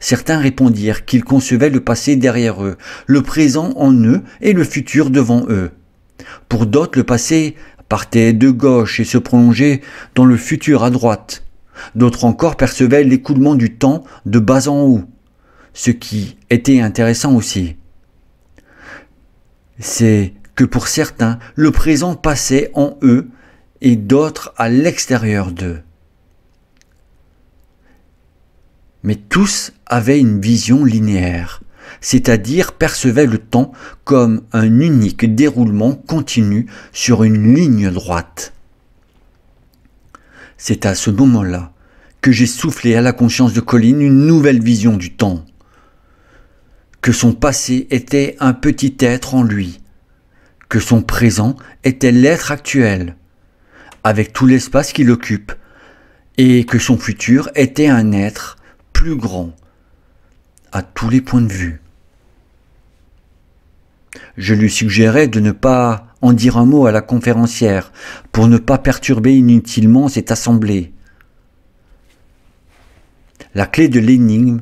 Certains répondirent qu'ils concevaient le passé derrière eux, le présent en eux et le futur devant eux. Pour d'autres, le passé partait de gauche et se prolongeait dans le futur à droite. D'autres encore percevaient l'écoulement du temps de bas en haut, ce qui était intéressant aussi. C'est que pour certains, le présent passait en eux et d'autres à l'extérieur d'eux. Mais tous avaient une vision linéaire, c'est-à-dire percevaient le temps comme un unique déroulement continu sur une ligne droite. C'est à ce moment-là que j'ai soufflé à la conscience de Colline une nouvelle vision du temps, que son passé était un petit être en lui, que son présent était l'être actuel, avec tout l'espace qu'il occupe, et que son futur était un être plus grand, à tous les points de vue. Je lui suggérais de ne pas en dire un mot à la conférencière, pour ne pas perturber inutilement cette assemblée. La clé de l'énigme,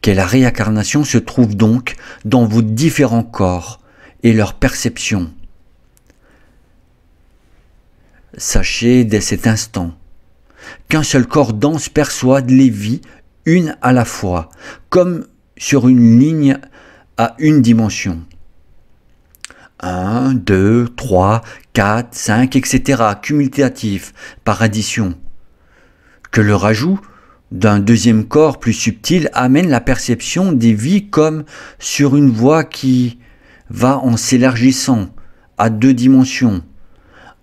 qu'est la réincarnation, se trouve donc dans vos différents corps et leurs perceptions. Sachez dès cet instant qu'un seul corps dense perçoit les vies une à la fois, comme sur une ligne à une dimension. 1, 2, 3, 4, 5, etc., cumulatif, par addition. Que le rajout d'un deuxième corps plus subtil amène la perception des vies comme sur une voie qui va en s'élargissant à deux dimensions.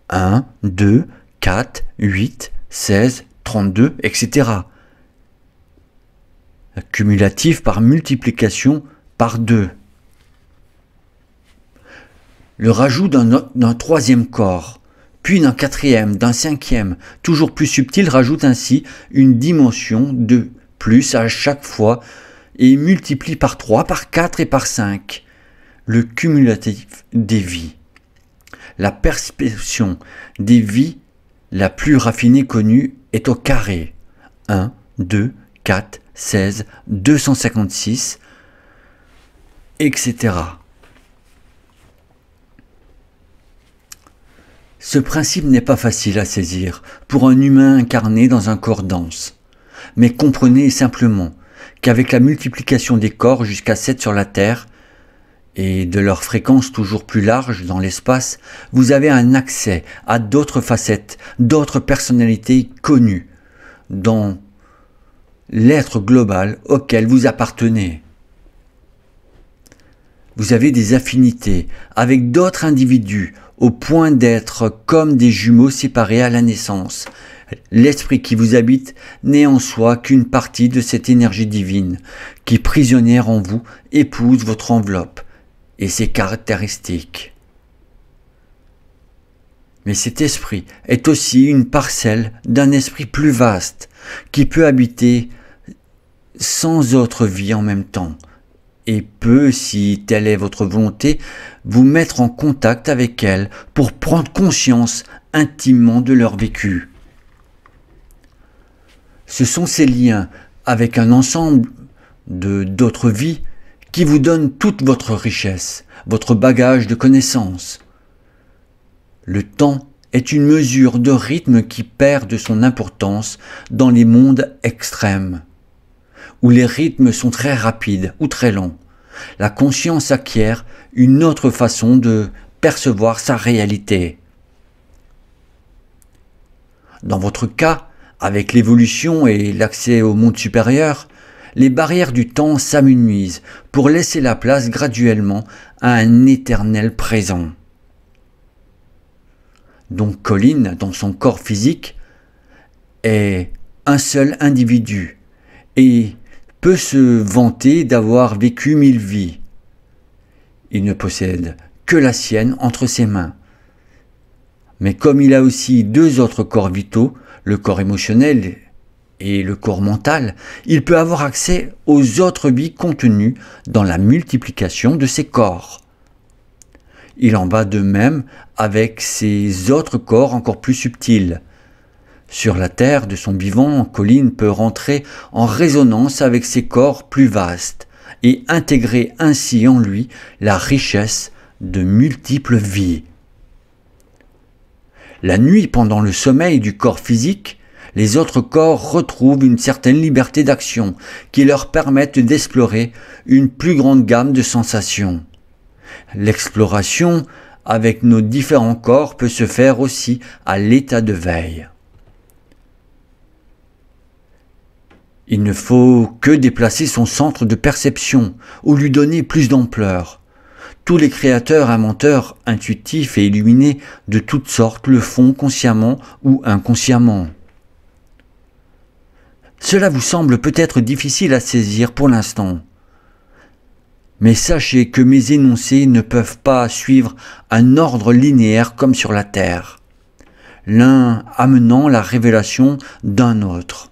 1, 2, 4, 8, 16, 32, etc. Cumulatif par multiplication par 2 le rajout d'un troisième corps, puis d'un quatrième, d'un cinquième, toujours plus subtil, rajoute ainsi une dimension de plus à chaque fois et multiplie par 3, par 4 et par 5 le cumulatif des vies. La perception des vies la plus raffinée connue est au carré 1, 2, 4, 16, 256, etc. Ce principe n'est pas facile à saisir pour un humain incarné dans un corps dense. Mais comprenez simplement qu'avec la multiplication des corps jusqu'à 7 sur la Terre, et de leur fréquence toujours plus large dans l'espace, vous avez un accès à d'autres facettes, d'autres personnalités connues, dans l'être global auquel vous appartenez. Vous avez des affinités avec d'autres individus au point d'être comme des jumeaux séparés à la naissance. L'esprit qui vous habite n'est en soi qu'une partie de cette énergie divine, qui prisonnière en vous épouse votre enveloppe et ses caractéristiques. Mais cet esprit est aussi une parcelle d'un esprit plus vaste, qui peut habiter sans autre vie en même temps, et peut, si telle est votre volonté, vous mettre en contact avec elles pour prendre conscience intimement de leur vécu. Ce sont ces liens avec un ensemble de d'autres vies qui vous donnent toute votre richesse, votre bagage de connaissances. Le temps est une mesure de rythme qui perd de son importance dans les mondes extrêmes où les rythmes sont très rapides ou très lents. La conscience acquiert une autre façon de percevoir sa réalité. Dans votre cas, avec l'évolution et l'accès au monde supérieur, les barrières du temps s'amenuisent pour laisser la place graduellement à un éternel présent. Donc Colline, dans son corps physique, est un seul individu et peut se vanter d'avoir vécu mille vies. Il ne possède que la sienne entre ses mains. Mais comme il a aussi deux autres corps vitaux, le corps émotionnel et le corps mental, il peut avoir accès aux autres vies contenues dans la multiplication de ses corps. Il en va de même avec ses autres corps encore plus subtils, sur la terre de son vivant, Colline peut rentrer en résonance avec ses corps plus vastes et intégrer ainsi en lui la richesse de multiples vies. La nuit, pendant le sommeil du corps physique, les autres corps retrouvent une certaine liberté d'action qui leur permettent d'explorer une plus grande gamme de sensations. L'exploration avec nos différents corps peut se faire aussi à l'état de veille. Il ne faut que déplacer son centre de perception ou lui donner plus d'ampleur. Tous les créateurs, inventeurs, intuitifs et illuminés de toutes sortes le font consciemment ou inconsciemment. Cela vous semble peut-être difficile à saisir pour l'instant. Mais sachez que mes énoncés ne peuvent pas suivre un ordre linéaire comme sur la Terre, l'un amenant la révélation d'un autre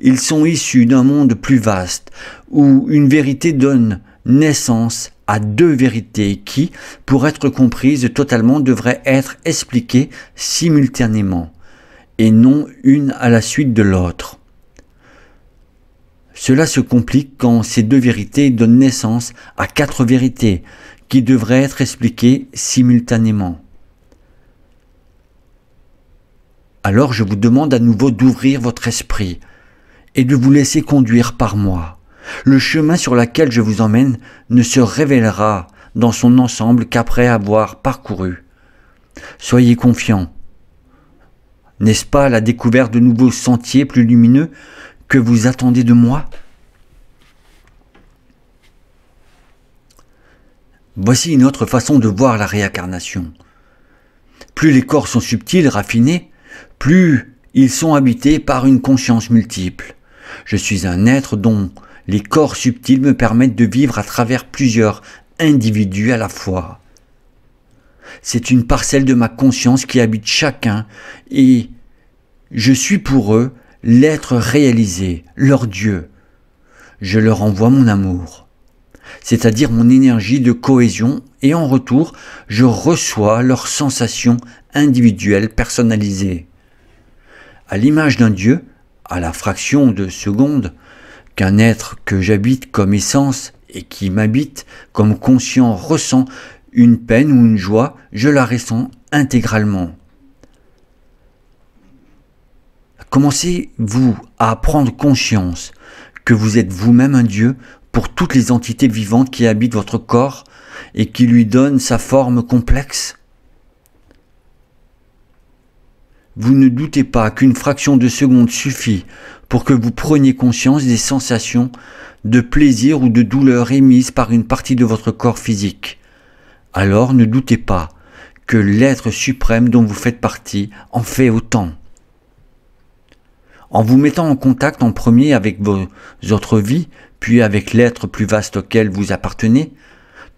ils sont issus d'un monde plus vaste, où une vérité donne naissance à deux vérités qui, pour être comprises totalement, devraient être expliquées simultanément, et non une à la suite de l'autre. Cela se complique quand ces deux vérités donnent naissance à quatre vérités qui devraient être expliquées simultanément. Alors je vous demande à nouveau d'ouvrir votre esprit, et de vous laisser conduire par moi. Le chemin sur lequel je vous emmène ne se révélera dans son ensemble qu'après avoir parcouru. Soyez confiants. N'est-ce pas la découverte de nouveaux sentiers plus lumineux que vous attendez de moi Voici une autre façon de voir la réincarnation. Plus les corps sont subtils, raffinés, plus ils sont habités par une conscience multiple. Je suis un être dont les corps subtils me permettent de vivre à travers plusieurs individus à la fois. C'est une parcelle de ma conscience qui habite chacun et je suis pour eux l'être réalisé, leur Dieu. Je leur envoie mon amour, c'est-à-dire mon énergie de cohésion et en retour, je reçois leurs sensations individuelles personnalisées. À l'image d'un Dieu, à la fraction de seconde qu'un être que j'habite comme essence et qui m'habite comme conscient ressent une peine ou une joie, je la ressens intégralement. Commencez-vous à prendre conscience que vous êtes vous-même un Dieu pour toutes les entités vivantes qui habitent votre corps et qui lui donnent sa forme complexe vous ne doutez pas qu'une fraction de seconde suffit pour que vous preniez conscience des sensations de plaisir ou de douleur émises par une partie de votre corps physique. Alors ne doutez pas que l'être suprême dont vous faites partie en fait autant. En vous mettant en contact en premier avec vos autres vies, puis avec l'être plus vaste auquel vous appartenez,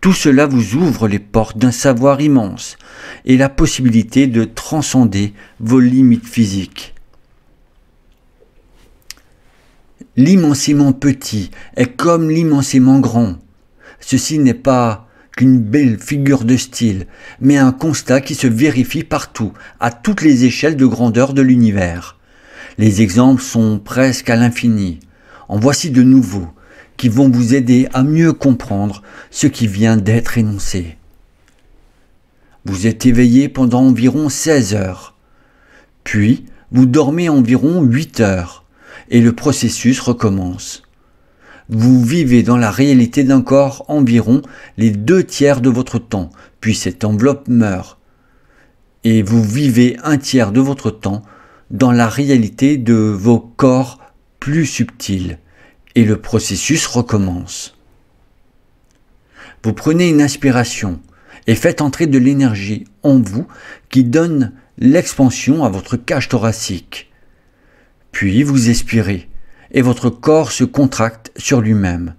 tout cela vous ouvre les portes d'un savoir immense et la possibilité de transcender vos limites physiques. L'immensément petit est comme l'immensément grand. Ceci n'est pas qu'une belle figure de style, mais un constat qui se vérifie partout, à toutes les échelles de grandeur de l'univers. Les exemples sont presque à l'infini. En voici de nouveaux, qui vont vous aider à mieux comprendre ce qui vient d'être énoncé. Vous êtes éveillé pendant environ 16 heures, puis vous dormez environ 8 heures, et le processus recommence. Vous vivez dans la réalité d'un corps environ les deux tiers de votre temps, puis cette enveloppe meurt, et vous vivez un tiers de votre temps dans la réalité de vos corps plus subtils, et le processus recommence. Vous prenez une inspiration et faites entrer de l'énergie en vous qui donne l'expansion à votre cage thoracique. Puis vous expirez et votre corps se contracte sur lui-même.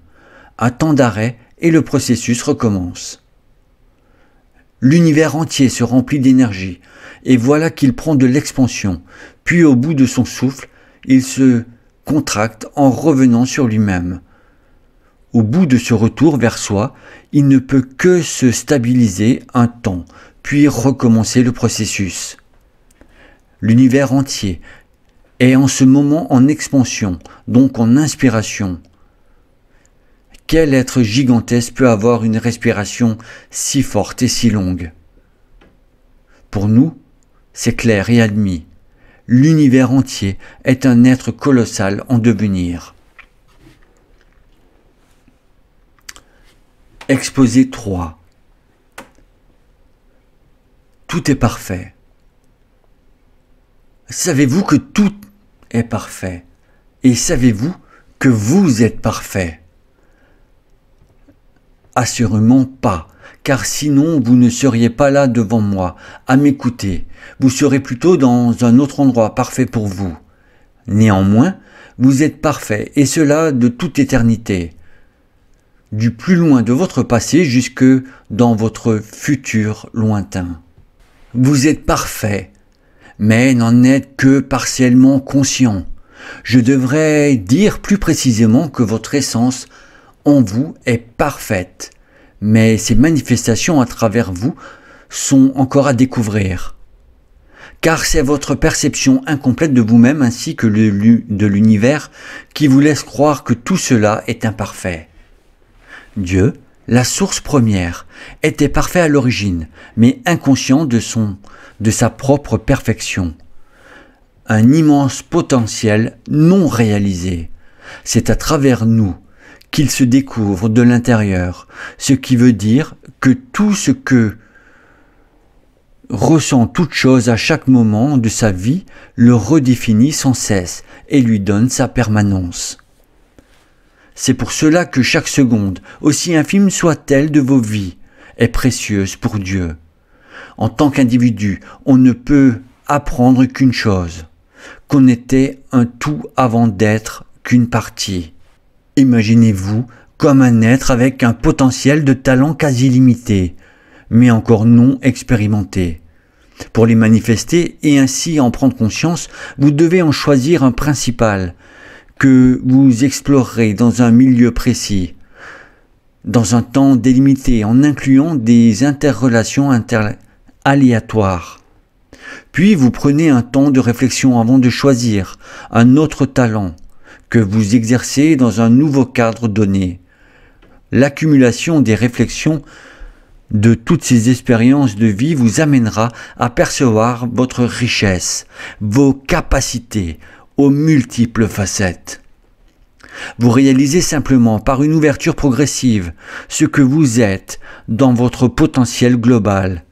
à temps d'arrêt et le processus recommence. L'univers entier se remplit d'énergie et voilà qu'il prend de l'expansion. Puis au bout de son souffle, il se contracte en revenant sur lui-même. Au bout de ce retour vers soi, il ne peut que se stabiliser un temps, puis recommencer le processus. L'univers entier est en ce moment en expansion, donc en inspiration. Quel être gigantesque peut avoir une respiration si forte et si longue Pour nous, c'est clair et admis l'univers entier est un être colossal en devenir. Exposé 3. Tout est parfait. Savez-vous que tout est parfait Et savez-vous que vous êtes parfait Assurément pas car sinon vous ne seriez pas là devant moi, à m'écouter, vous serez plutôt dans un autre endroit parfait pour vous. Néanmoins, vous êtes parfait, et cela de toute éternité, du plus loin de votre passé jusque dans votre futur lointain. Vous êtes parfait, mais n'en êtes que partiellement conscient. Je devrais dire plus précisément que votre essence en vous est parfaite mais ces manifestations à travers vous sont encore à découvrir. Car c'est votre perception incomplète de vous-même ainsi que le, de l'univers qui vous laisse croire que tout cela est imparfait. Dieu, la source première, était parfait à l'origine, mais inconscient de, son, de sa propre perfection. Un immense potentiel non réalisé. C'est à travers nous, qu'il se découvre de l'intérieur, ce qui veut dire que tout ce que ressent toute chose à chaque moment de sa vie le redéfinit sans cesse et lui donne sa permanence. C'est pour cela que chaque seconde, aussi infime soit-elle de vos vies, est précieuse pour Dieu. En tant qu'individu, on ne peut apprendre qu'une chose, qu'on était un tout avant d'être qu'une partie imaginez-vous comme un être avec un potentiel de talent quasi limité, mais encore non expérimenté. Pour les manifester et ainsi en prendre conscience, vous devez en choisir un principal, que vous explorerez dans un milieu précis, dans un temps délimité, en incluant des interrelations aléatoires. Puis vous prenez un temps de réflexion avant de choisir un autre talent que vous exercez dans un nouveau cadre donné. L'accumulation des réflexions de toutes ces expériences de vie vous amènera à percevoir votre richesse, vos capacités aux multiples facettes. Vous réalisez simplement par une ouverture progressive ce que vous êtes dans votre potentiel global.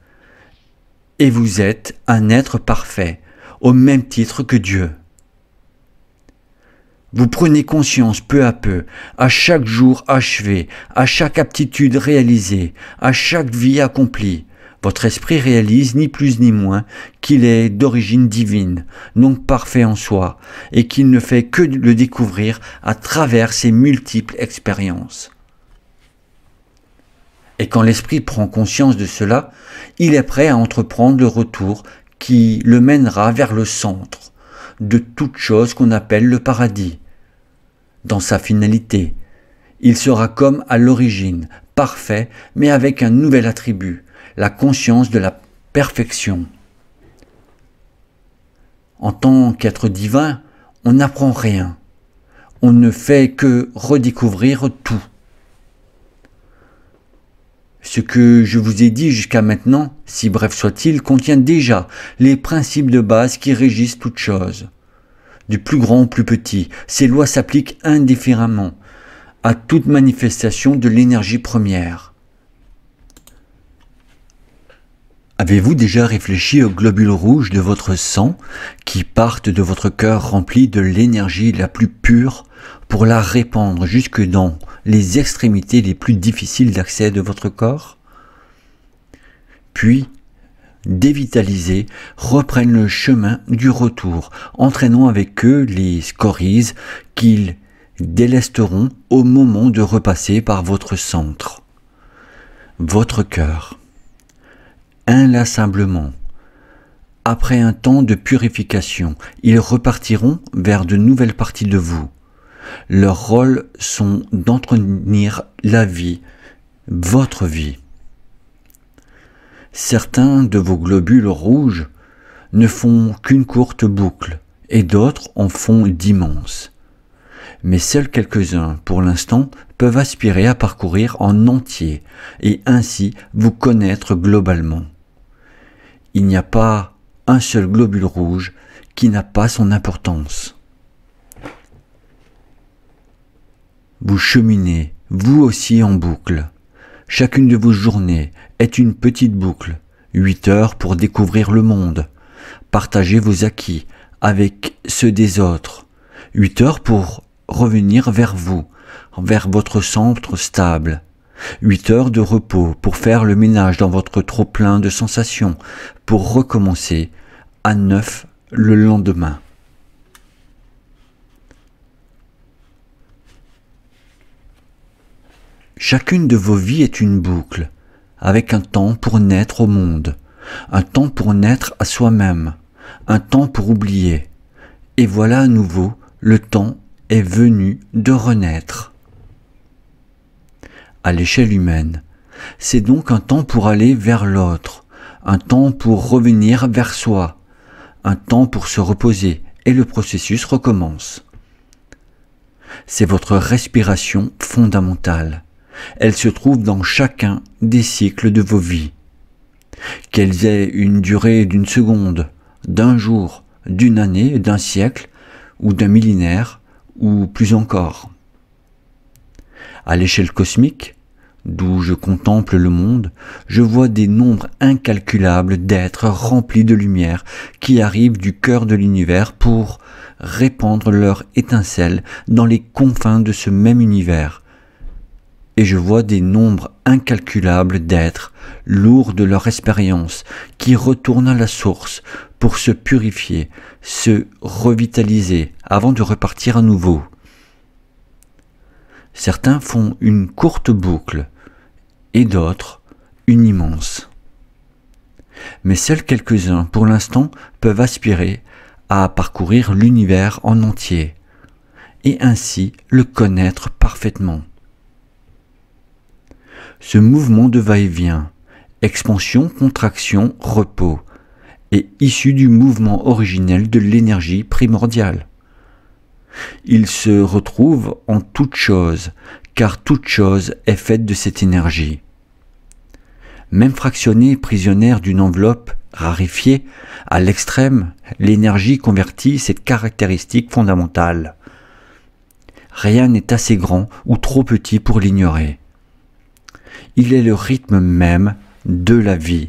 Et vous êtes un être parfait, au même titre que Dieu. Vous prenez conscience peu à peu, à chaque jour achevé, à chaque aptitude réalisée, à chaque vie accomplie. Votre esprit réalise ni plus ni moins qu'il est d'origine divine, donc parfait en soi, et qu'il ne fait que le découvrir à travers ses multiples expériences. Et quand l'esprit prend conscience de cela, il est prêt à entreprendre le retour qui le mènera vers le centre de toute chose qu'on appelle le paradis, dans sa finalité. Il sera comme à l'origine, parfait, mais avec un nouvel attribut, la conscience de la perfection. En tant qu'être divin, on n'apprend rien. On ne fait que redécouvrir tout. Ce que je vous ai dit jusqu'à maintenant, si bref soit-il, contient déjà les principes de base qui régissent toute chose du plus grand au plus petit. Ces lois s'appliquent indifféremment à toute manifestation de l'énergie première. Avez-vous déjà réfléchi aux globules rouges de votre sang qui partent de votre cœur rempli de l'énergie la plus pure pour la répandre jusque dans les extrémités les plus difficiles d'accès de votre corps Puis, dévitalisés, reprennent le chemin du retour, entraînant avec eux les scories qu'ils délesteront au moment de repasser par votre centre, votre cœur. Inlassablement, après un temps de purification, ils repartiront vers de nouvelles parties de vous. Leurs rôles sont d'entretenir la vie, votre vie certains de vos globules rouges ne font qu'une courte boucle, et d'autres en font d'immenses. Mais seuls quelques-uns, pour l'instant, peuvent aspirer à parcourir en entier, et ainsi vous connaître globalement. Il n'y a pas un seul globule rouge qui n'a pas son importance. Vous cheminez, vous aussi en boucle, Chacune de vos journées est une petite boucle, 8 heures pour découvrir le monde. Partagez vos acquis avec ceux des autres. 8 heures pour revenir vers vous, vers votre centre stable. 8 heures de repos pour faire le ménage dans votre trop-plein de sensations, pour recommencer à neuf le lendemain. Chacune de vos vies est une boucle, avec un temps pour naître au monde, un temps pour naître à soi-même, un temps pour oublier. Et voilà à nouveau, le temps est venu de renaître. À l'échelle humaine, c'est donc un temps pour aller vers l'autre, un temps pour revenir vers soi, un temps pour se reposer, et le processus recommence. C'est votre respiration fondamentale elles se trouvent dans chacun des cycles de vos vies. Qu'elles aient une durée d'une seconde, d'un jour, d'une année, d'un siècle, ou d'un millénaire, ou plus encore. À l'échelle cosmique, d'où je contemple le monde, je vois des nombres incalculables d'êtres remplis de lumière qui arrivent du cœur de l'univers pour répandre leur étincelle dans les confins de ce même univers, et je vois des nombres incalculables d'êtres, lourds de leur expérience, qui retournent à la source pour se purifier, se revitaliser, avant de repartir à nouveau. Certains font une courte boucle, et d'autres une immense. Mais seuls quelques-uns, pour l'instant, peuvent aspirer à parcourir l'univers en entier, et ainsi le connaître parfaitement ce mouvement de va-et-vient, expansion, contraction, repos, est issu du mouvement originel de l'énergie primordiale. Il se retrouve en toute chose, car toute chose est faite de cette énergie. Même fractionnée prisonnière d'une enveloppe rarifiée à l'extrême, l'énergie convertit cette caractéristique fondamentale. Rien n'est assez grand ou trop petit pour l'ignorer il est le rythme même de la vie.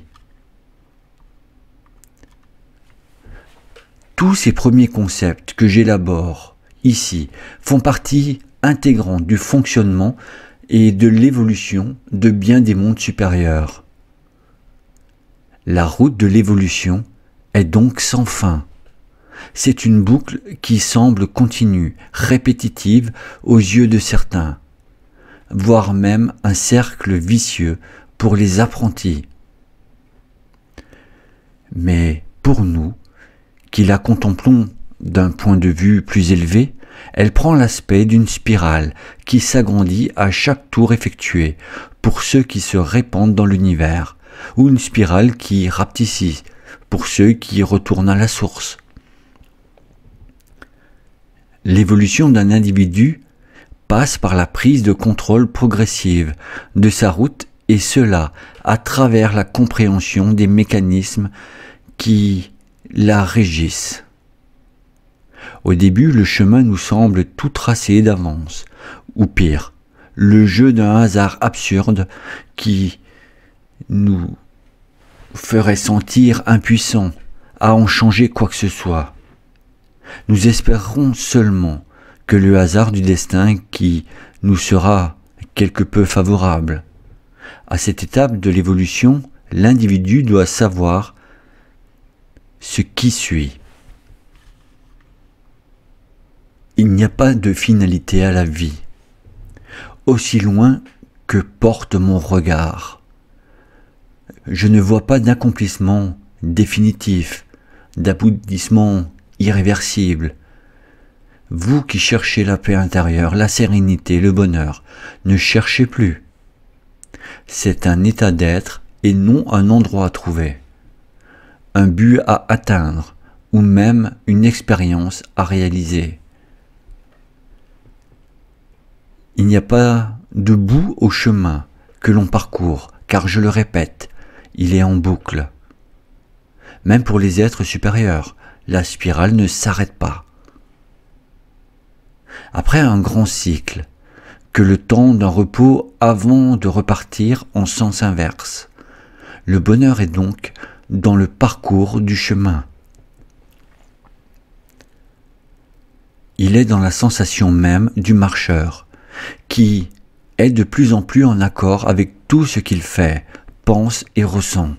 Tous ces premiers concepts que j'élabore ici font partie intégrante du fonctionnement et de l'évolution de bien des mondes supérieurs. La route de l'évolution est donc sans fin. C'est une boucle qui semble continue, répétitive aux yeux de certains, voire même un cercle vicieux pour les apprentis. Mais pour nous, qui la contemplons d'un point de vue plus élevé, elle prend l'aspect d'une spirale qui s'agrandit à chaque tour effectué pour ceux qui se répandent dans l'univers, ou une spirale qui rapetissit pour ceux qui retournent à la source. L'évolution d'un individu passe par la prise de contrôle progressive de sa route et cela à travers la compréhension des mécanismes qui la régissent. Au début, le chemin nous semble tout tracé d'avance, ou pire, le jeu d'un hasard absurde qui nous ferait sentir impuissants à en changer quoi que ce soit. Nous espérons seulement que le hasard du destin qui nous sera quelque peu favorable. À cette étape de l'évolution, l'individu doit savoir ce qui suit. Il n'y a pas de finalité à la vie, aussi loin que porte mon regard. Je ne vois pas d'accomplissement définitif, d'aboutissement irréversible, vous qui cherchez la paix intérieure, la sérénité, le bonheur, ne cherchez plus. C'est un état d'être et non un endroit à trouver, un but à atteindre ou même une expérience à réaliser. Il n'y a pas de bout au chemin que l'on parcourt, car je le répète, il est en boucle. Même pour les êtres supérieurs, la spirale ne s'arrête pas. Après un grand cycle, que le temps d'un repos avant de repartir en sens inverse. Le bonheur est donc dans le parcours du chemin. Il est dans la sensation même du marcheur, qui est de plus en plus en accord avec tout ce qu'il fait, pense et ressent.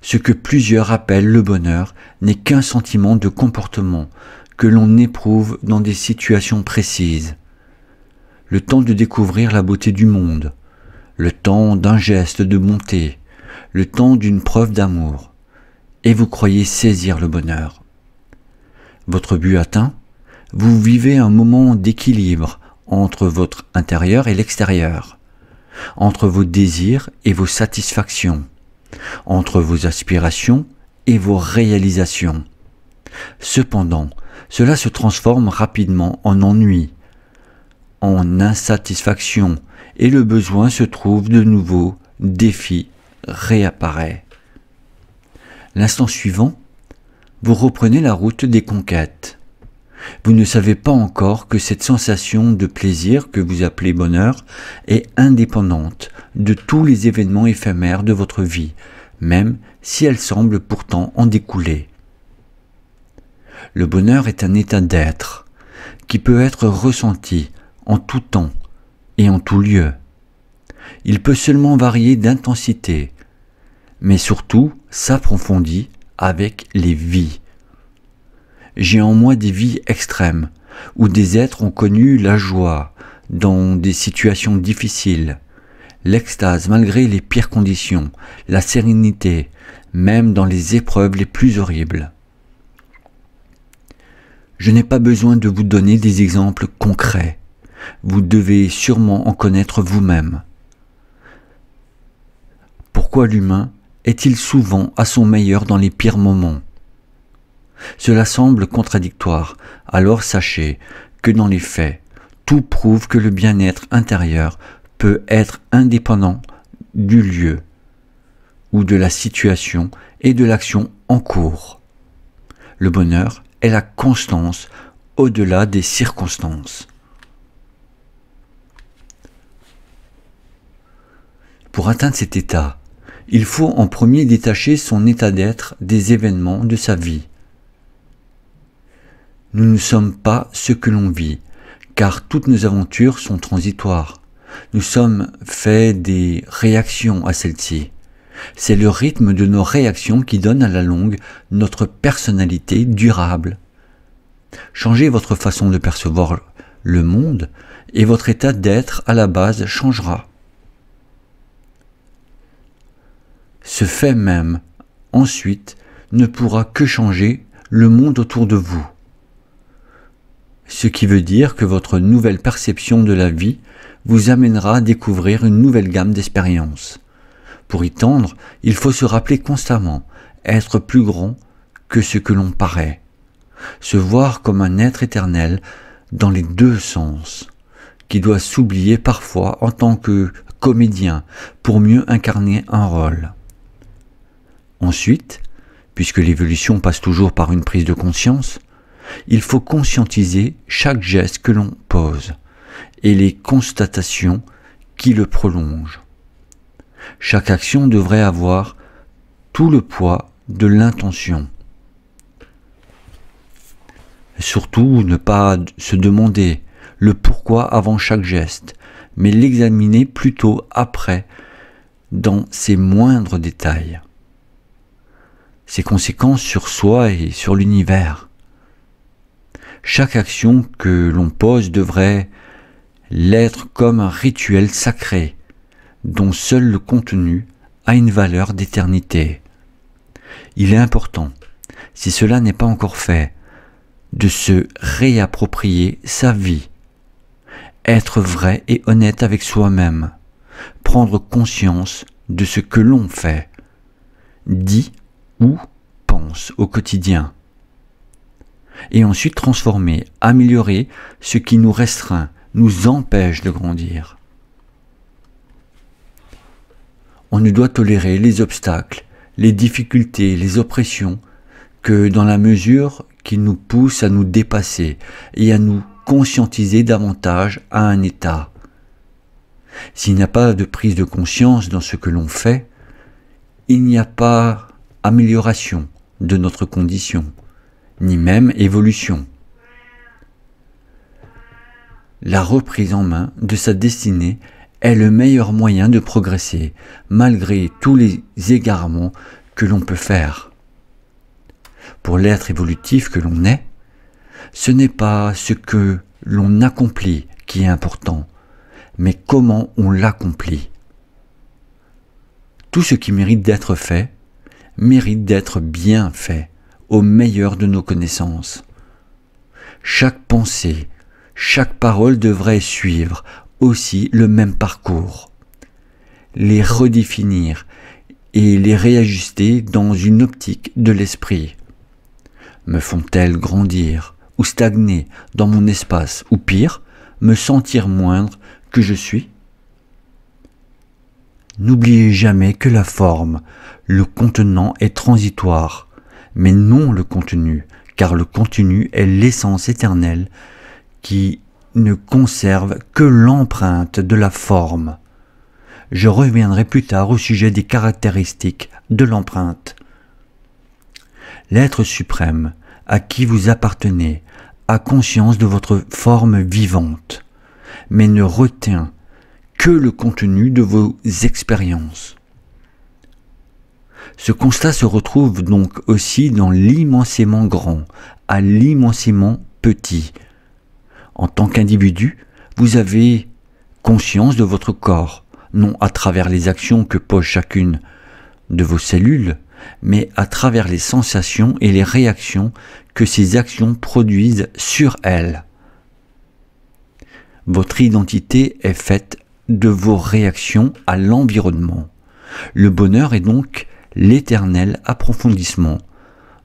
Ce que plusieurs appellent le bonheur n'est qu'un sentiment de comportement, que l'on éprouve dans des situations précises. Le temps de découvrir la beauté du monde, le temps d'un geste de bonté, le temps d'une preuve d'amour, et vous croyez saisir le bonheur. Votre but atteint, vous vivez un moment d'équilibre entre votre intérieur et l'extérieur, entre vos désirs et vos satisfactions, entre vos aspirations et vos réalisations. Cependant, cela se transforme rapidement en ennui, en insatisfaction, et le besoin se trouve de nouveau, défi, réapparaît. L'instant suivant, vous reprenez la route des conquêtes. Vous ne savez pas encore que cette sensation de plaisir que vous appelez bonheur est indépendante de tous les événements éphémères de votre vie, même si elle semble pourtant en découler. Le bonheur est un état d'être qui peut être ressenti en tout temps et en tout lieu. Il peut seulement varier d'intensité, mais surtout s'approfondit avec les vies. J'ai en moi des vies extrêmes, où des êtres ont connu la joie dans des situations difficiles, l'extase malgré les pires conditions, la sérénité, même dans les épreuves les plus horribles. Je n'ai pas besoin de vous donner des exemples concrets. Vous devez sûrement en connaître vous-même. Pourquoi l'humain est-il souvent à son meilleur dans les pires moments Cela semble contradictoire, alors sachez que dans les faits, tout prouve que le bien-être intérieur peut être indépendant du lieu ou de la situation et de l'action en cours. Le bonheur est la constance au-delà des circonstances. Pour atteindre cet état, il faut en premier détacher son état d'être des événements de sa vie. Nous ne sommes pas ce que l'on vit, car toutes nos aventures sont transitoires. Nous sommes faits des réactions à celles-ci. C'est le rythme de nos réactions qui donne à la longue notre personnalité durable. Changez votre façon de percevoir le monde et votre état d'être à la base changera. Ce fait même, ensuite, ne pourra que changer le monde autour de vous. Ce qui veut dire que votre nouvelle perception de la vie vous amènera à découvrir une nouvelle gamme d'expériences. Pour y tendre, il faut se rappeler constamment, être plus grand que ce que l'on paraît, se voir comme un être éternel dans les deux sens, qui doit s'oublier parfois en tant que comédien pour mieux incarner un rôle. Ensuite, puisque l'évolution passe toujours par une prise de conscience, il faut conscientiser chaque geste que l'on pose et les constatations qui le prolongent. Chaque action devrait avoir tout le poids de l'intention. Surtout ne pas se demander le pourquoi avant chaque geste, mais l'examiner plutôt après, dans ses moindres détails, ses conséquences sur soi et sur l'univers. Chaque action que l'on pose devrait l'être comme un rituel sacré, dont seul le contenu a une valeur d'éternité. Il est important, si cela n'est pas encore fait, de se réapproprier sa vie, être vrai et honnête avec soi-même, prendre conscience de ce que l'on fait, dit ou pense au quotidien, et ensuite transformer, améliorer ce qui nous restreint, nous empêche de grandir. on ne doit tolérer les obstacles, les difficultés, les oppressions, que dans la mesure qu'ils nous poussent à nous dépasser et à nous conscientiser davantage à un état. S'il n'y a pas de prise de conscience dans ce que l'on fait, il n'y a pas amélioration de notre condition, ni même évolution. La reprise en main de sa destinée est le meilleur moyen de progresser, malgré tous les égarements que l'on peut faire. Pour l'être évolutif que l'on est, ce n'est pas ce que l'on accomplit qui est important, mais comment on l'accomplit. Tout ce qui mérite d'être fait mérite d'être bien fait, au meilleur de nos connaissances. Chaque pensée, chaque parole devrait suivre, aussi le même parcours, les redéfinir et les réajuster dans une optique de l'esprit. Me font-elles grandir ou stagner dans mon espace ou pire, me sentir moindre que je suis N'oubliez jamais que la forme, le contenant est transitoire, mais non le contenu, car le contenu est l'essence éternelle qui ne conserve que l'empreinte de la forme. Je reviendrai plus tard au sujet des caractéristiques de l'empreinte. L'être suprême, à qui vous appartenez, a conscience de votre forme vivante, mais ne retient que le contenu de vos expériences. Ce constat se retrouve donc aussi dans l'immensément grand à l'immensément petit en tant qu'individu, vous avez conscience de votre corps, non à travers les actions que pose chacune de vos cellules, mais à travers les sensations et les réactions que ces actions produisent sur elles. Votre identité est faite de vos réactions à l'environnement. Le bonheur est donc l'éternel approfondissement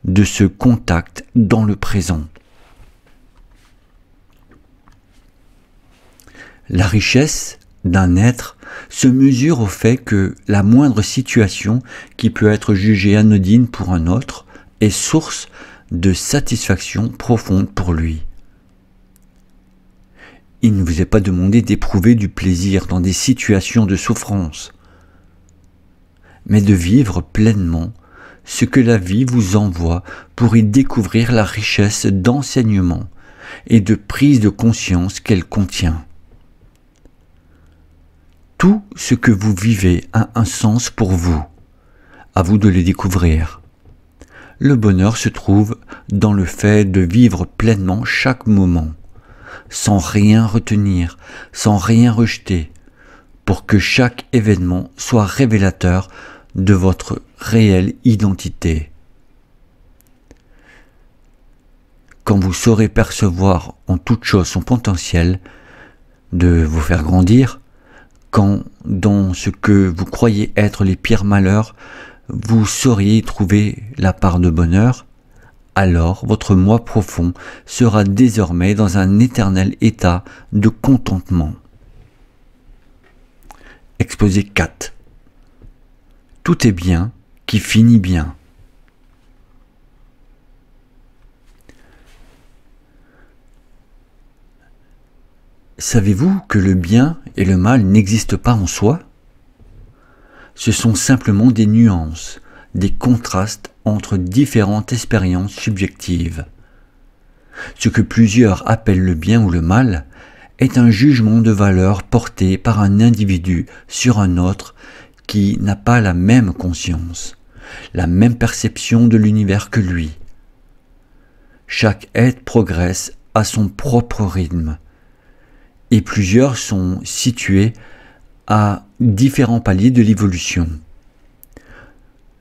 de ce contact dans le présent. La richesse d'un être se mesure au fait que la moindre situation qui peut être jugée anodine pour un autre est source de satisfaction profonde pour lui. Il ne vous est pas demandé d'éprouver du plaisir dans des situations de souffrance, mais de vivre pleinement ce que la vie vous envoie pour y découvrir la richesse d'enseignement et de prise de conscience qu'elle contient. Tout ce que vous vivez a un sens pour vous. À vous de le découvrir. Le bonheur se trouve dans le fait de vivre pleinement chaque moment, sans rien retenir, sans rien rejeter, pour que chaque événement soit révélateur de votre réelle identité. Quand vous saurez percevoir en toute chose son potentiel, de vous faire grandir, quand dans ce que vous croyez être les pires malheurs, vous sauriez trouver la part de bonheur, alors votre moi profond sera désormais dans un éternel état de contentement. Exposé 4. Tout est bien qui finit bien. Savez-vous que le bien et le mal n'existent pas en soi Ce sont simplement des nuances, des contrastes entre différentes expériences subjectives. Ce que plusieurs appellent le bien ou le mal est un jugement de valeur porté par un individu sur un autre qui n'a pas la même conscience, la même perception de l'univers que lui. Chaque être progresse à son propre rythme, et plusieurs sont situés à différents paliers de l'évolution.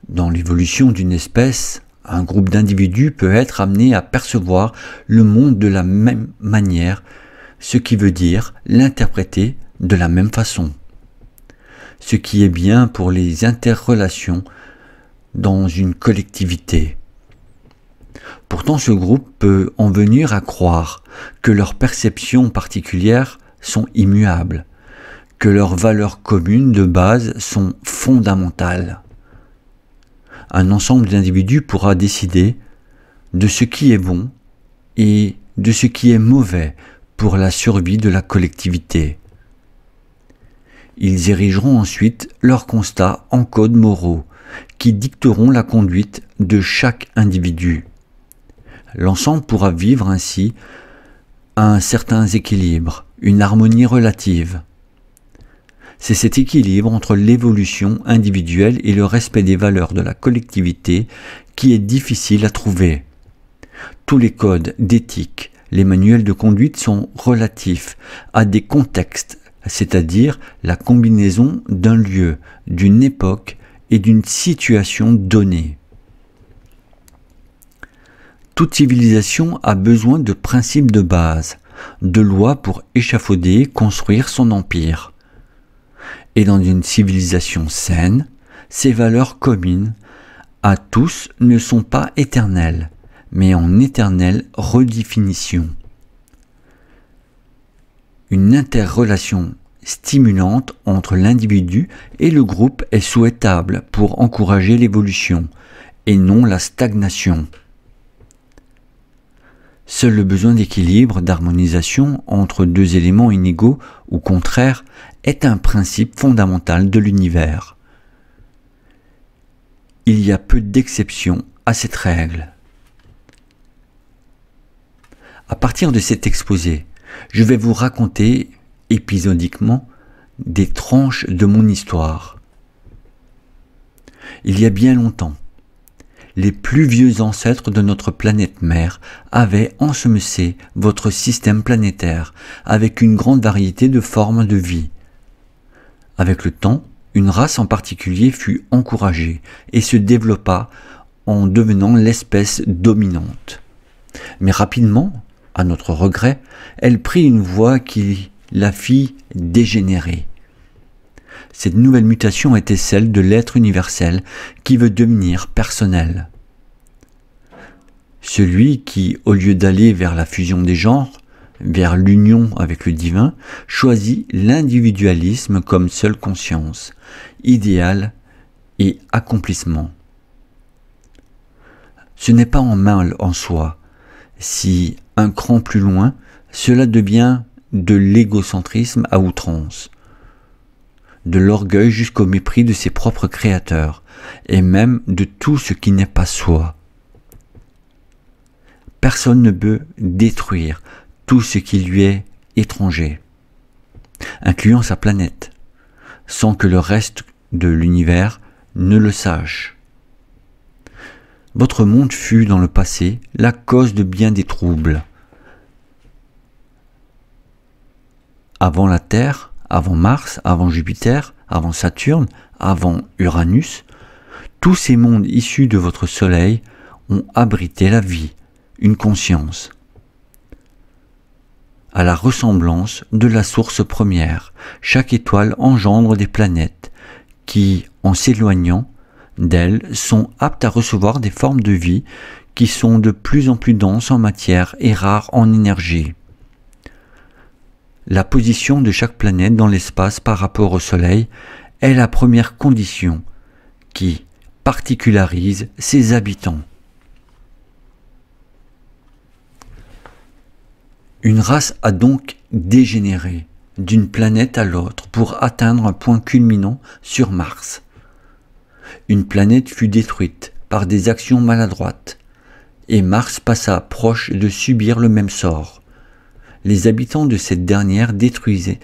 Dans l'évolution d'une espèce, un groupe d'individus peut être amené à percevoir le monde de la même manière, ce qui veut dire l'interpréter de la même façon. Ce qui est bien pour les interrelations dans une collectivité. Pourtant, ce groupe peut en venir à croire que leurs perceptions particulières sont immuables, que leurs valeurs communes de base sont fondamentales. Un ensemble d'individus pourra décider de ce qui est bon et de ce qui est mauvais pour la survie de la collectivité. Ils érigeront ensuite leurs constats en codes moraux qui dicteront la conduite de chaque individu. L'ensemble pourra vivre ainsi un certain équilibre, une harmonie relative. C'est cet équilibre entre l'évolution individuelle et le respect des valeurs de la collectivité qui est difficile à trouver. Tous les codes d'éthique, les manuels de conduite sont relatifs à des contextes, c'est-à-dire la combinaison d'un lieu, d'une époque et d'une situation donnée. Toute civilisation a besoin de principes de base, de lois pour échafauder, construire son empire. Et dans une civilisation saine, ces valeurs communes à tous ne sont pas éternelles, mais en éternelle redéfinition. Une interrelation stimulante entre l'individu et le groupe est souhaitable pour encourager l'évolution et non la stagnation. Seul le besoin d'équilibre, d'harmonisation entre deux éléments inégaux ou contraires est un principe fondamental de l'univers. Il y a peu d'exceptions à cette règle. À partir de cet exposé, je vais vous raconter épisodiquement des tranches de mon histoire. Il y a bien longtemps, les plus vieux ancêtres de notre planète mère avaient ensemencé votre système planétaire avec une grande variété de formes de vie. Avec le temps, une race en particulier fut encouragée et se développa en devenant l'espèce dominante. Mais rapidement, à notre regret, elle prit une voie qui la fit dégénérer cette nouvelle mutation était celle de l'être universel qui veut devenir personnel. Celui qui, au lieu d'aller vers la fusion des genres, vers l'union avec le divin, choisit l'individualisme comme seule conscience, idéal et accomplissement. Ce n'est pas en mal en soi. Si un cran plus loin, cela devient de l'égocentrisme à outrance de l'orgueil jusqu'au mépris de ses propres créateurs, et même de tout ce qui n'est pas soi. Personne ne peut détruire tout ce qui lui est étranger, incluant sa planète, sans que le reste de l'univers ne le sache. Votre monde fut dans le passé la cause de bien des troubles. Avant la Terre, avant Mars, avant Jupiter, avant Saturne, avant Uranus, tous ces mondes issus de votre Soleil ont abrité la vie, une conscience, à la ressemblance de la source première. Chaque étoile engendre des planètes qui, en s'éloignant d'elles, sont aptes à recevoir des formes de vie qui sont de plus en plus denses en matière et rares en énergie. La position de chaque planète dans l'espace par rapport au Soleil est la première condition qui particularise ses habitants. Une race a donc dégénéré d'une planète à l'autre pour atteindre un point culminant sur Mars. Une planète fut détruite par des actions maladroites et Mars passa proche de subir le même sort les habitants de cette dernière détruisaient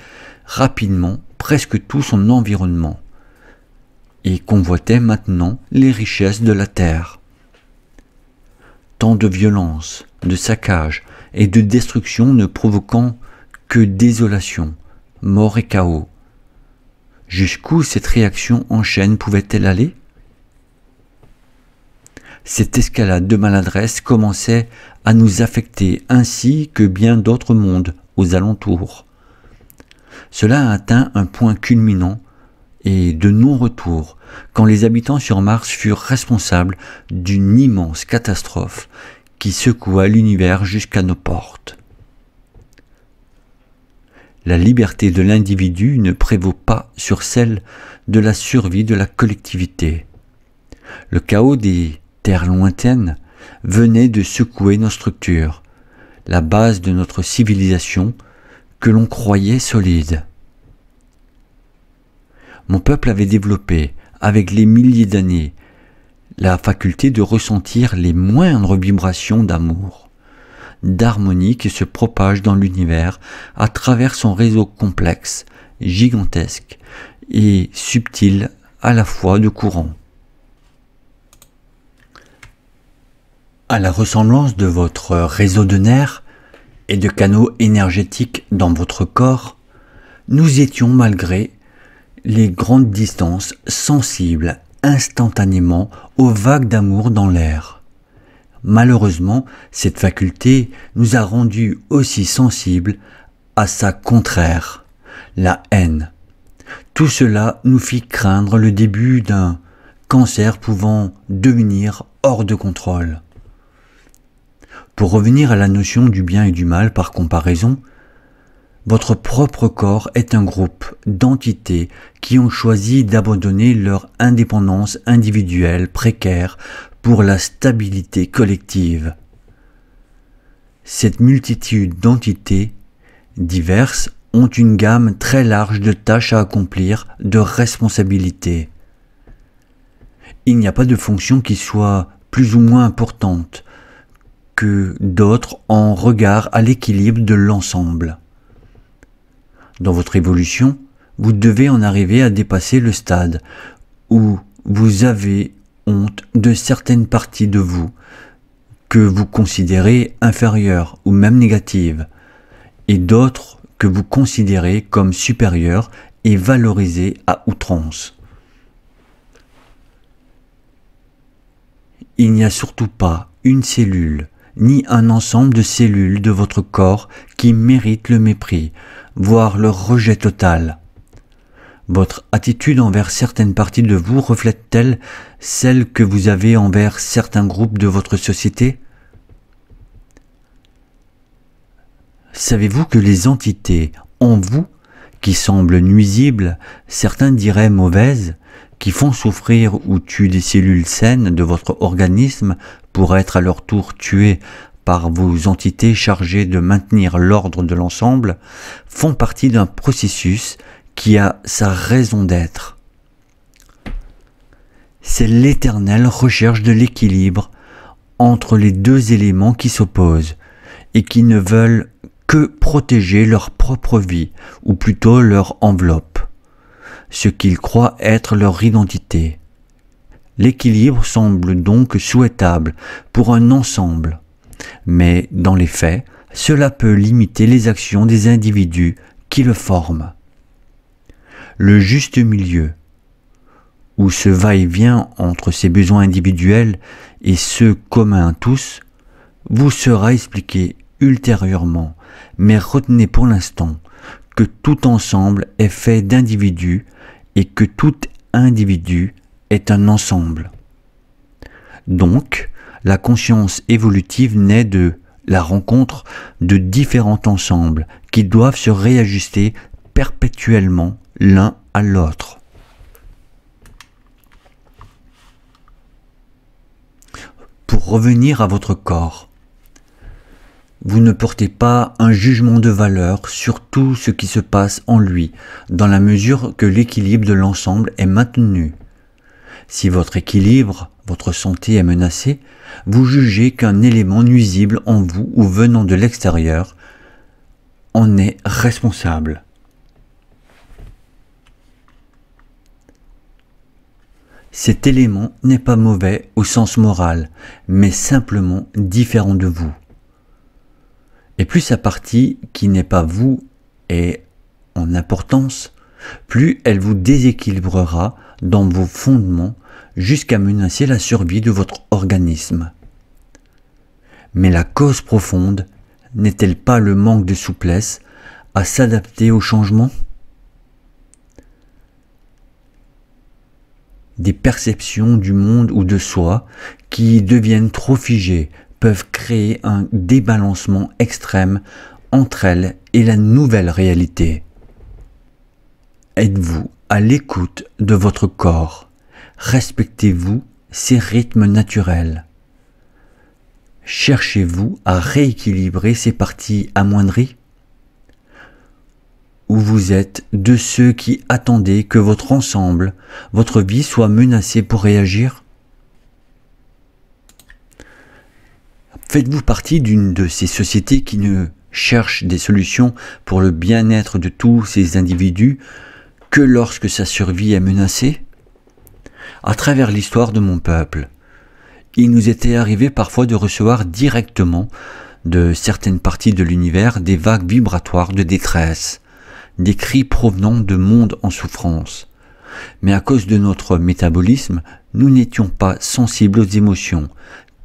rapidement presque tout son environnement et convoitaient maintenant les richesses de la terre. Tant de violence, de saccages et de destruction ne provoquant que désolation, mort et chaos. Jusqu'où cette réaction en chaîne pouvait-elle aller Cette escalade de maladresse commençait à nous affecter ainsi que bien d'autres mondes aux alentours. Cela a atteint un point culminant et de non-retour quand les habitants sur Mars furent responsables d'une immense catastrophe qui secoua l'univers jusqu'à nos portes. La liberté de l'individu ne prévaut pas sur celle de la survie de la collectivité. Le chaos des terres lointaines venait de secouer nos structures, la base de notre civilisation que l'on croyait solide. Mon peuple avait développé, avec les milliers d'années, la faculté de ressentir les moindres vibrations d'amour, d'harmonie qui se propagent dans l'univers à travers son réseau complexe, gigantesque et subtil à la fois de courant. à la ressemblance de votre réseau de nerfs et de canaux énergétiques dans votre corps, nous étions malgré les grandes distances sensibles instantanément aux vagues d'amour dans l'air. Malheureusement, cette faculté nous a rendus aussi sensibles à sa contraire, la haine. Tout cela nous fit craindre le début d'un cancer pouvant devenir hors de contrôle. Pour revenir à la notion du bien et du mal par comparaison, votre propre corps est un groupe d'entités qui ont choisi d'abandonner leur indépendance individuelle précaire pour la stabilité collective. Cette multitude d'entités diverses ont une gamme très large de tâches à accomplir, de responsabilités. Il n'y a pas de fonction qui soit plus ou moins importante, que d'autres en regard à l'équilibre de l'ensemble. Dans votre évolution, vous devez en arriver à dépasser le stade où vous avez honte de certaines parties de vous que vous considérez inférieures ou même négatives, et d'autres que vous considérez comme supérieures et valorisées à outrance. Il n'y a surtout pas une cellule ni un ensemble de cellules de votre corps qui méritent le mépris, voire le rejet total. Votre attitude envers certaines parties de vous reflète-t-elle celle que vous avez envers certains groupes de votre société Savez-vous que les entités en vous, qui semblent nuisibles, certains diraient mauvaises, qui font souffrir ou tuent des cellules saines de votre organisme pour être à leur tour tués par vos entités chargées de maintenir l'ordre de l'ensemble, font partie d'un processus qui a sa raison d'être. C'est l'éternelle recherche de l'équilibre entre les deux éléments qui s'opposent et qui ne veulent que protéger leur propre vie, ou plutôt leur enveloppe, ce qu'ils croient être leur identité. L'équilibre semble donc souhaitable pour un ensemble, mais dans les faits, cela peut limiter les actions des individus qui le forment. Le juste milieu, où ce va-et-vient entre ses besoins individuels et ceux communs à tous, vous sera expliqué ultérieurement, mais retenez pour l'instant que tout ensemble est fait d'individus et que tout individu est un ensemble. Donc, la conscience évolutive naît de la rencontre de différents ensembles qui doivent se réajuster perpétuellement l'un à l'autre. Pour revenir à votre corps, vous ne portez pas un jugement de valeur sur tout ce qui se passe en lui, dans la mesure que l'équilibre de l'ensemble est maintenu. Si votre équilibre, votre santé est menacée, vous jugez qu'un élément nuisible en vous ou venant de l'extérieur en est responsable. Cet élément n'est pas mauvais au sens moral, mais simplement différent de vous. Et plus sa partie qui n'est pas vous est en importance, plus elle vous déséquilibrera dans vos fondements jusqu'à menacer la survie de votre organisme. Mais la cause profonde n'est-elle pas le manque de souplesse à s'adapter au changement Des perceptions du monde ou de soi qui deviennent trop figées peuvent créer un débalancement extrême entre elles et la nouvelle réalité. Êtes-vous l'écoute de votre corps. Respectez-vous ses rythmes naturels. Cherchez-vous à rééquilibrer ces parties amoindries Ou vous êtes de ceux qui attendaient que votre ensemble, votre vie soit menacée pour réagir Faites-vous partie d'une de ces sociétés qui ne cherchent des solutions pour le bien-être de tous ces individus que lorsque sa survie est menacée À travers l'histoire de mon peuple, il nous était arrivé parfois de recevoir directement de certaines parties de l'univers des vagues vibratoires de détresse, des cris provenant de mondes en souffrance. Mais à cause de notre métabolisme, nous n'étions pas sensibles aux émotions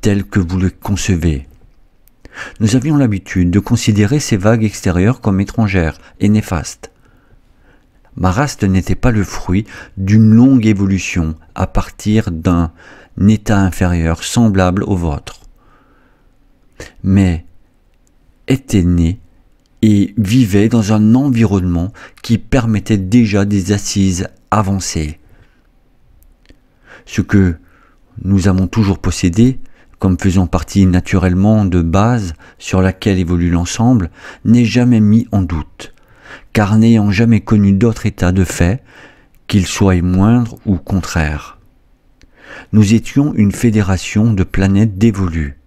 telles que vous le concevez. Nous avions l'habitude de considérer ces vagues extérieures comme étrangères et néfastes. Marast n'était pas le fruit d'une longue évolution à partir d'un état inférieur semblable au vôtre, mais était né et vivait dans un environnement qui permettait déjà des assises avancées. Ce que nous avons toujours possédé, comme faisant partie naturellement de base sur laquelle évolue l'ensemble, n'est jamais mis en doute, car n'ayant jamais connu d'autre état de fait, qu'il soit moindre ou contraire. Nous étions une fédération de planètes dévolues,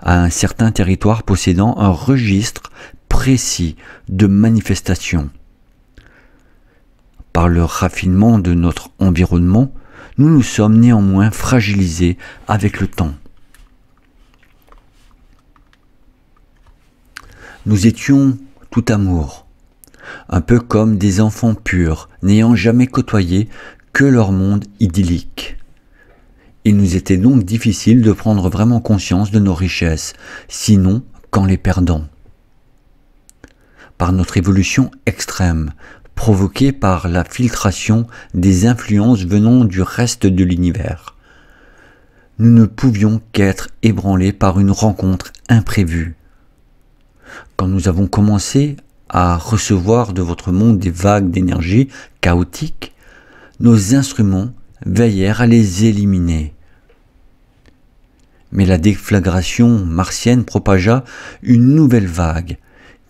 à un certain territoire possédant un registre précis de manifestations. Par le raffinement de notre environnement, nous nous sommes néanmoins fragilisés avec le temps. Nous étions tout amour, un peu comme des enfants purs, n'ayant jamais côtoyé que leur monde idyllique. Il nous était donc difficile de prendre vraiment conscience de nos richesses, sinon qu'en les perdant. Par notre évolution extrême, provoquée par la filtration des influences venant du reste de l'univers, nous ne pouvions qu'être ébranlés par une rencontre imprévue. Quand nous avons commencé à recevoir de votre monde des vagues d'énergie chaotiques, nos instruments veillèrent à les éliminer. Mais la déflagration martienne propagea une nouvelle vague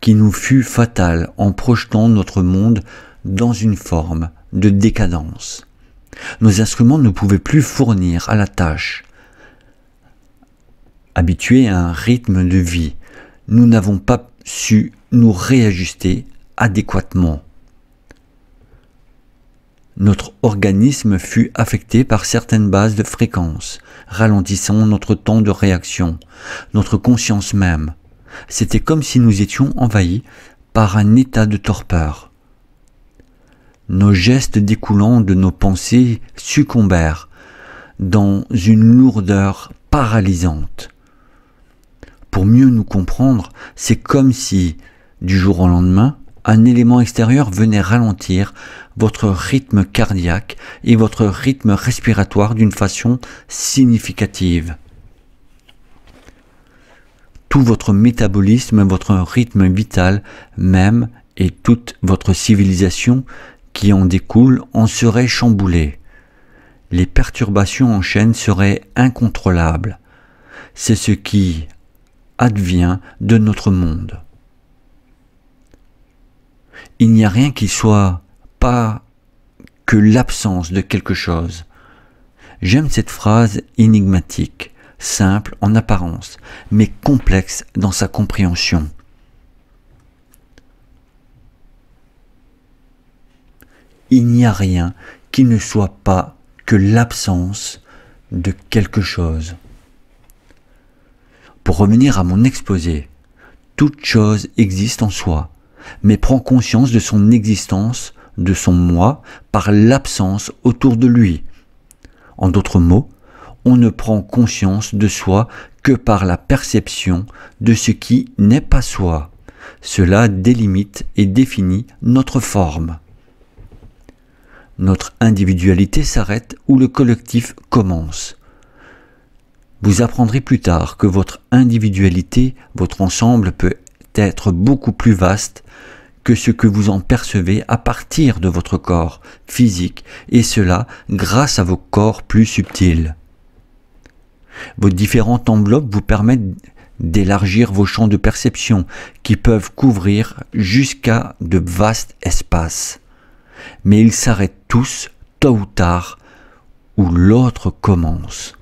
qui nous fut fatale en projetant notre monde dans une forme de décadence. Nos instruments ne pouvaient plus fournir à la tâche. Habitués à un rythme de vie, nous n'avons pas su nous réajuster adéquatement. Notre organisme fut affecté par certaines bases de fréquences, ralentissant notre temps de réaction, notre conscience même. C'était comme si nous étions envahis par un état de torpeur. Nos gestes découlant de nos pensées succombèrent dans une lourdeur paralysante pour mieux nous comprendre, c'est comme si, du jour au lendemain, un élément extérieur venait ralentir votre rythme cardiaque et votre rythme respiratoire d'une façon significative. Tout votre métabolisme, votre rythme vital même et toute votre civilisation qui en découle en serait chamboulée. Les perturbations en chaîne seraient incontrôlables. C'est ce qui, advient de notre monde. Il n'y a rien qui soit pas que l'absence de quelque chose. J'aime cette phrase énigmatique, simple en apparence, mais complexe dans sa compréhension. Il n'y a rien qui ne soit pas que l'absence de quelque chose. Pour revenir à mon exposé, toute chose existe en soi, mais prend conscience de son existence, de son moi, par l'absence autour de lui. En d'autres mots, on ne prend conscience de soi que par la perception de ce qui n'est pas soi. Cela délimite et définit notre forme. Notre individualité s'arrête où le collectif commence. Vous apprendrez plus tard que votre individualité, votre ensemble peut être beaucoup plus vaste que ce que vous en percevez à partir de votre corps physique, et cela grâce à vos corps plus subtils. Vos différentes enveloppes vous permettent d'élargir vos champs de perception qui peuvent couvrir jusqu'à de vastes espaces. Mais ils s'arrêtent tous, tôt ou tard, où l'autre commence.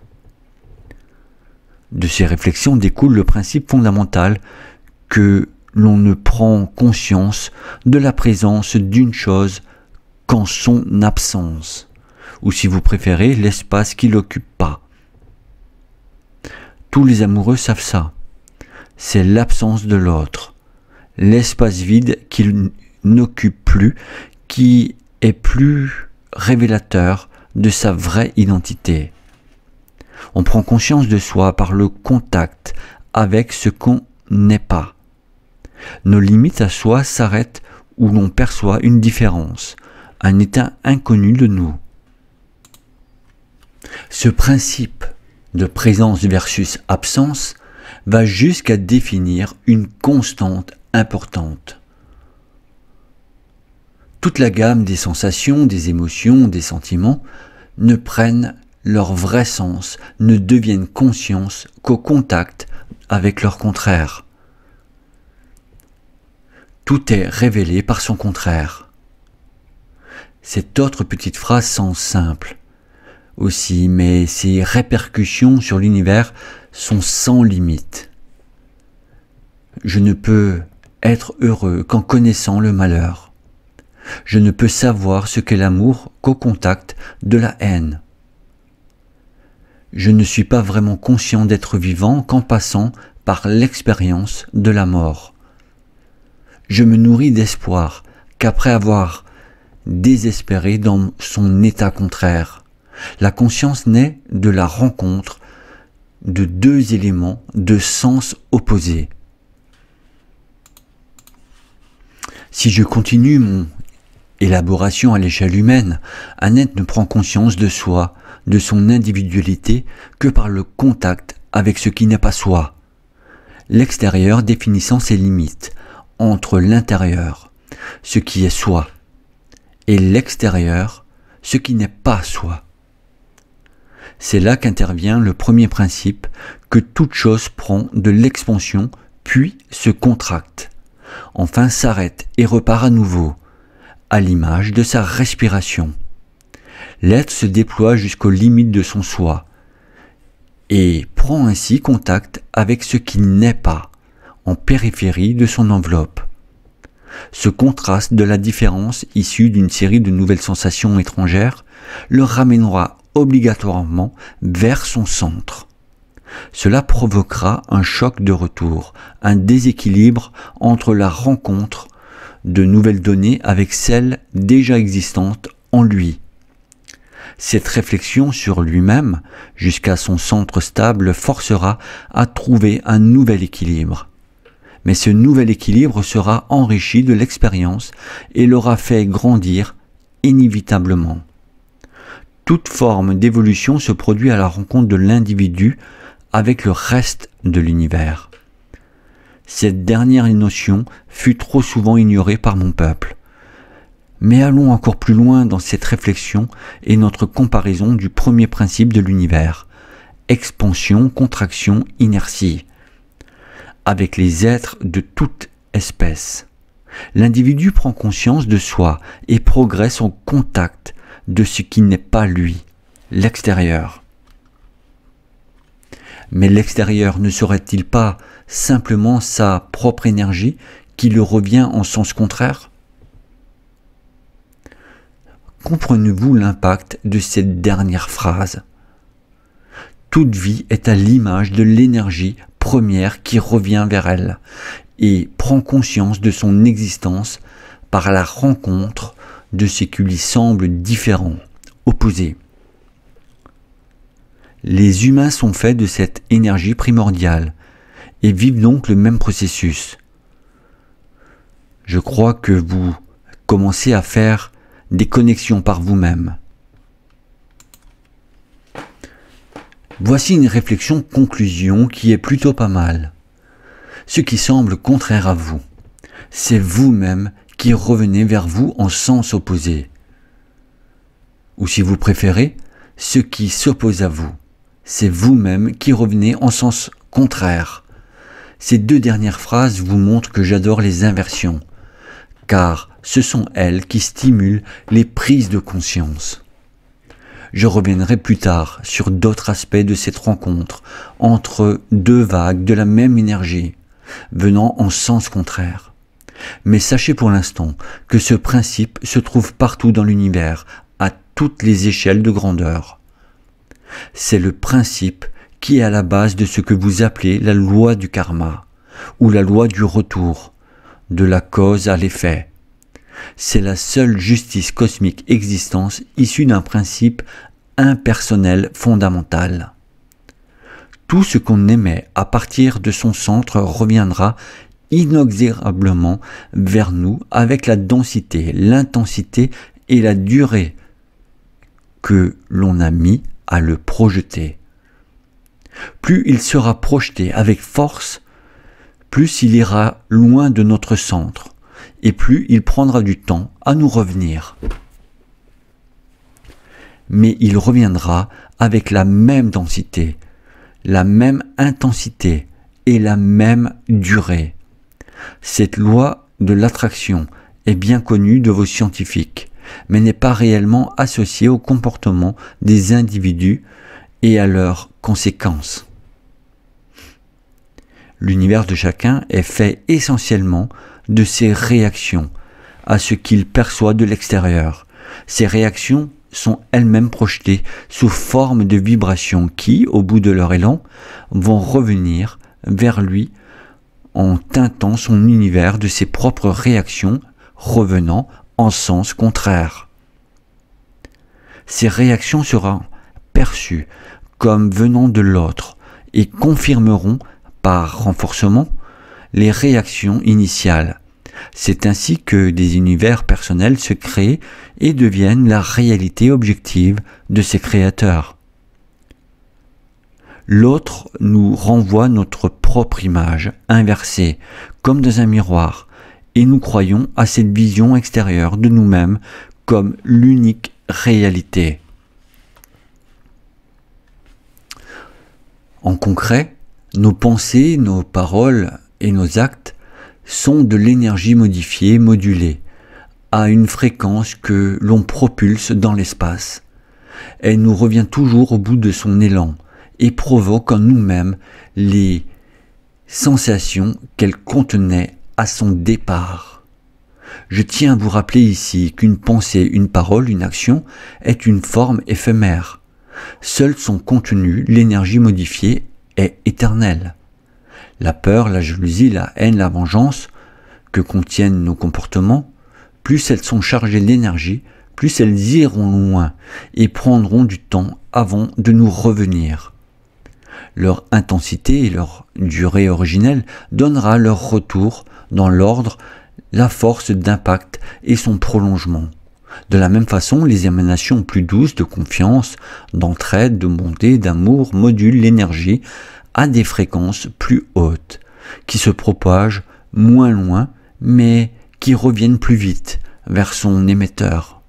De ces réflexions découle le principe fondamental que l'on ne prend conscience de la présence d'une chose qu'en son absence, ou si vous préférez, l'espace qu'il l'occupe pas. Tous les amoureux savent ça. C'est l'absence de l'autre, l'espace vide qu'il n'occupe plus, qui est plus révélateur de sa vraie identité. On prend conscience de soi par le contact avec ce qu'on n'est pas. Nos limites à soi s'arrêtent où l'on perçoit une différence, un état inconnu de nous. Ce principe de présence versus absence va jusqu'à définir une constante importante. Toute la gamme des sensations, des émotions, des sentiments ne prennent leur vrai sens, ne deviennent conscience qu'au contact avec leur contraire. Tout est révélé par son contraire. Cette autre petite phrase semble simple aussi, mais ses répercussions sur l'univers sont sans limite. Je ne peux être heureux qu'en connaissant le malheur. Je ne peux savoir ce qu'est l'amour qu'au contact de la haine je ne suis pas vraiment conscient d'être vivant qu'en passant par l'expérience de la mort. Je me nourris d'espoir qu'après avoir désespéré dans son état contraire. La conscience naît de la rencontre de deux éléments de sens opposés. Si je continue mon élaboration à l'échelle humaine, un être ne prend conscience de soi de son individualité que par le contact avec ce qui n'est pas soi, l'extérieur définissant ses limites entre l'intérieur, ce qui est soi, et l'extérieur, ce qui n'est pas soi. C'est là qu'intervient le premier principe que toute chose prend de l'expansion puis se contracte, enfin s'arrête et repart à nouveau, à l'image de sa respiration l'être se déploie jusqu'aux limites de son soi et prend ainsi contact avec ce qui n'est pas en périphérie de son enveloppe. Ce contraste de la différence issue d'une série de nouvelles sensations étrangères le ramènera obligatoirement vers son centre. Cela provoquera un choc de retour, un déséquilibre entre la rencontre de nouvelles données avec celles déjà existantes en lui, cette réflexion sur lui-même, jusqu'à son centre stable, forcera à trouver un nouvel équilibre. Mais ce nouvel équilibre sera enrichi de l'expérience et l'aura fait grandir inévitablement. Toute forme d'évolution se produit à la rencontre de l'individu avec le reste de l'univers. Cette dernière notion fut trop souvent ignorée par mon peuple. Mais allons encore plus loin dans cette réflexion et notre comparaison du premier principe de l'univers, expansion, contraction, inertie, avec les êtres de toute espèce. L'individu prend conscience de soi et progresse en contact de ce qui n'est pas lui, l'extérieur. Mais l'extérieur ne serait-il pas simplement sa propre énergie qui lui revient en sens contraire Comprenez-vous l'impact de cette dernière phrase Toute vie est à l'image de l'énergie première qui revient vers elle et prend conscience de son existence par la rencontre de ce qui lui semble différent, opposé. Les humains sont faits de cette énergie primordiale et vivent donc le même processus. Je crois que vous commencez à faire des connexions par vous-même. Voici une réflexion conclusion qui est plutôt pas mal. Ce qui semble contraire à vous, c'est vous-même qui revenez vers vous en sens opposé. Ou si vous préférez, ce qui s'oppose à vous, c'est vous-même qui revenez en sens contraire. Ces deux dernières phrases vous montrent que j'adore les inversions, car ce sont elles qui stimulent les prises de conscience. Je reviendrai plus tard sur d'autres aspects de cette rencontre entre deux vagues de la même énergie, venant en sens contraire. Mais sachez pour l'instant que ce principe se trouve partout dans l'univers, à toutes les échelles de grandeur. C'est le principe qui est à la base de ce que vous appelez la loi du karma, ou la loi du retour, de la cause à l'effet, c'est la seule justice cosmique existence issue d'un principe impersonnel fondamental. Tout ce qu'on émet à partir de son centre reviendra inexorablement vers nous avec la densité, l'intensité et la durée que l'on a mis à le projeter. Plus il sera projeté avec force, plus il ira loin de notre centre et plus il prendra du temps à nous revenir. Mais il reviendra avec la même densité, la même intensité et la même durée. Cette loi de l'attraction est bien connue de vos scientifiques, mais n'est pas réellement associée au comportement des individus et à leurs conséquences. L'univers de chacun est fait essentiellement de ses réactions à ce qu'il perçoit de l'extérieur. Ces réactions sont elles-mêmes projetées sous forme de vibrations qui, au bout de leur élan, vont revenir vers lui en teintant son univers de ses propres réactions revenant en sens contraire. Ces réactions seront perçues comme venant de l'autre et confirmeront, par renforcement, les réactions initiales. C'est ainsi que des univers personnels se créent et deviennent la réalité objective de ces créateurs. L'autre nous renvoie notre propre image, inversée, comme dans un miroir, et nous croyons à cette vision extérieure de nous-mêmes comme l'unique réalité. En concret, nos pensées, nos paroles, et nos actes sont de l'énergie modifiée, modulée, à une fréquence que l'on propulse dans l'espace. Elle nous revient toujours au bout de son élan et provoque en nous-mêmes les sensations qu'elle contenait à son départ. Je tiens à vous rappeler ici qu'une pensée, une parole, une action est une forme éphémère. Seul son contenu, l'énergie modifiée, est éternelle la peur, la jalousie, la haine, la vengeance que contiennent nos comportements, plus elles sont chargées d'énergie, plus elles iront loin et prendront du temps avant de nous revenir. Leur intensité et leur durée originelle donnera leur retour dans l'ordre la force d'impact et son prolongement. De la même façon, les émanations plus douces de confiance, d'entraide, de bonté, d'amour modulent l'énergie à des fréquences plus hautes, qui se propagent moins loin, mais qui reviennent plus vite vers son émetteur.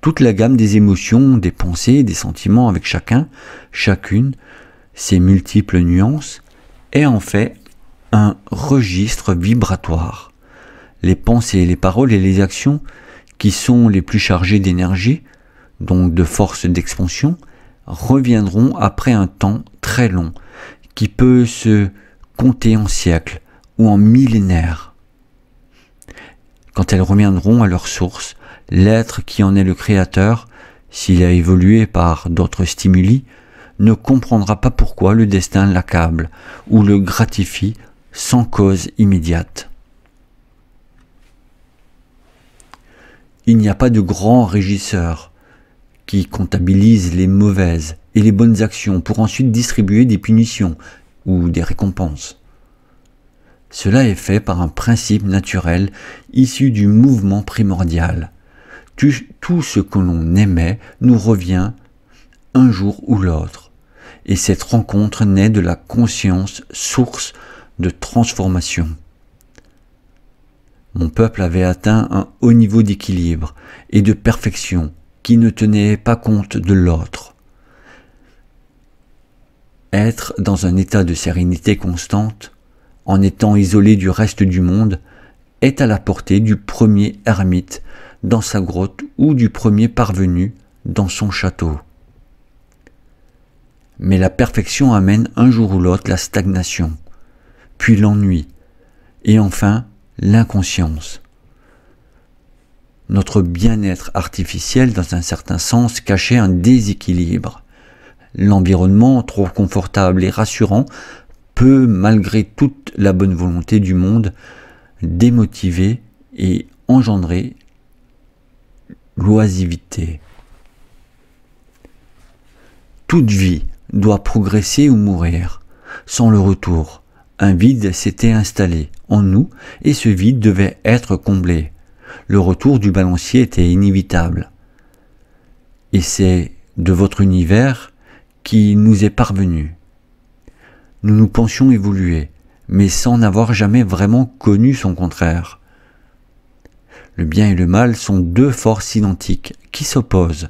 Toute la gamme des émotions, des pensées, des sentiments avec chacun, chacune, ses multiples nuances, est en fait un registre vibratoire. Les pensées, les paroles et les actions qui sont les plus chargées d'énergie, donc de force d'expansion, reviendront après un temps très long, qui peut se compter en siècles ou en millénaires. Quand elles reviendront à leur source, l'être qui en est le créateur, s'il a évolué par d'autres stimuli, ne comprendra pas pourquoi le destin l'accable ou le gratifie sans cause immédiate. Il n'y a pas de grand régisseur, qui comptabilise les mauvaises et les bonnes actions pour ensuite distribuer des punitions ou des récompenses. Cela est fait par un principe naturel issu du mouvement primordial. Tout ce que l'on aimait nous revient un jour ou l'autre, et cette rencontre naît de la conscience source de transformation. Mon peuple avait atteint un haut niveau d'équilibre et de perfection qui ne tenait pas compte de l'autre. Être dans un état de sérénité constante, en étant isolé du reste du monde, est à la portée du premier ermite dans sa grotte ou du premier parvenu dans son château. Mais la perfection amène un jour ou l'autre la stagnation, puis l'ennui, et enfin l'inconscience notre bien-être artificiel, dans un certain sens, cachait un déséquilibre. L'environnement, trop confortable et rassurant, peut, malgré toute la bonne volonté du monde, démotiver et engendrer l'oisivité. Toute vie doit progresser ou mourir, sans le retour. Un vide s'était installé en nous et ce vide devait être comblé. Le retour du balancier était inévitable. Et c'est de votre univers qui nous est parvenu. Nous nous pensions évoluer, mais sans n'avoir jamais vraiment connu son contraire. Le bien et le mal sont deux forces identiques qui s'opposent.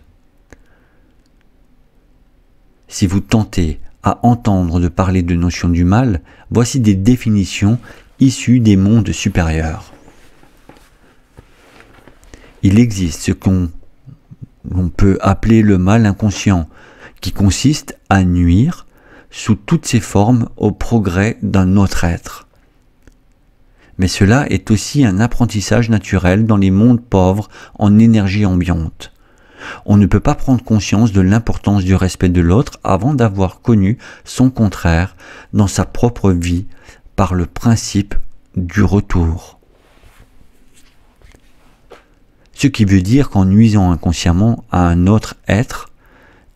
Si vous tentez à entendre de parler de notions du mal, voici des définitions issues des mondes supérieurs il existe ce qu'on peut appeler le mal inconscient, qui consiste à nuire, sous toutes ses formes, au progrès d'un autre être. Mais cela est aussi un apprentissage naturel dans les mondes pauvres en énergie ambiante. On ne peut pas prendre conscience de l'importance du respect de l'autre avant d'avoir connu son contraire dans sa propre vie par le principe du retour. Ce qui veut dire qu'en nuisant inconsciemment à un autre être,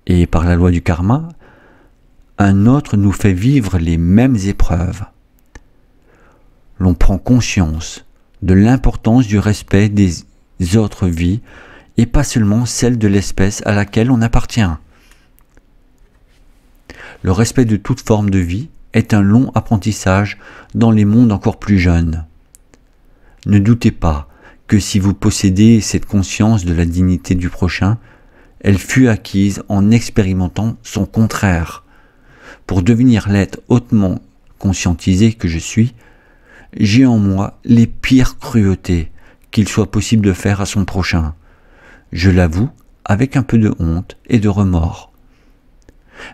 et par la loi du karma, un autre nous fait vivre les mêmes épreuves. L'on prend conscience de l'importance du respect des autres vies et pas seulement celle de l'espèce à laquelle on appartient. Le respect de toute forme de vie est un long apprentissage dans les mondes encore plus jeunes. Ne doutez pas si vous possédez cette conscience de la dignité du prochain, elle fut acquise en expérimentant son contraire. Pour devenir l'être hautement conscientisé que je suis, j'ai en moi les pires cruautés qu'il soit possible de faire à son prochain. Je l'avoue avec un peu de honte et de remords.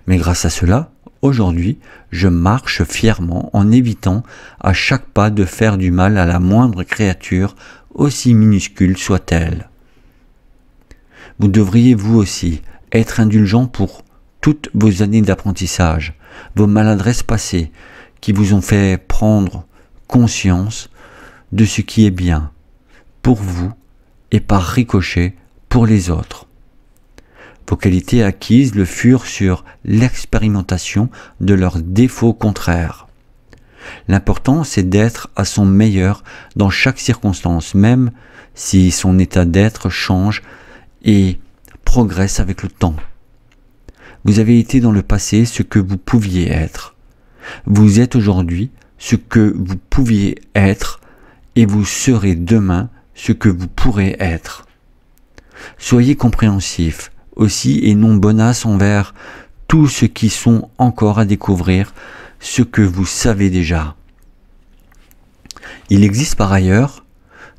Mais grâce à cela, aujourd'hui, je marche fièrement en évitant à chaque pas de faire du mal à la moindre créature aussi minuscule soit-elle. Vous devriez vous aussi être indulgent pour toutes vos années d'apprentissage, vos maladresses passées, qui vous ont fait prendre conscience de ce qui est bien pour vous et par ricochet pour les autres. Vos qualités acquises le furent sur l'expérimentation de leurs défauts contraires. L'important, c'est d'être à son meilleur dans chaque circonstance, même si son état d'être change et progresse avec le temps. Vous avez été dans le passé ce que vous pouviez être. Vous êtes aujourd'hui ce que vous pouviez être et vous serez demain ce que vous pourrez être. Soyez compréhensif aussi et non bonasse envers tous ce qui sont encore à découvrir ce que vous savez déjà. Il existe par ailleurs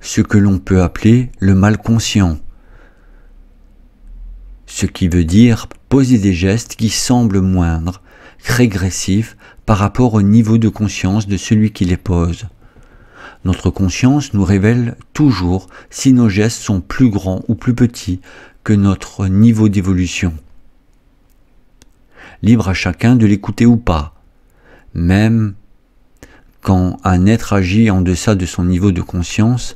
ce que l'on peut appeler le mal conscient, ce qui veut dire poser des gestes qui semblent moindres, régressifs par rapport au niveau de conscience de celui qui les pose. Notre conscience nous révèle toujours si nos gestes sont plus grands ou plus petits que notre niveau d'évolution. Libre à chacun de l'écouter ou pas, même quand un être agit en deçà de son niveau de conscience,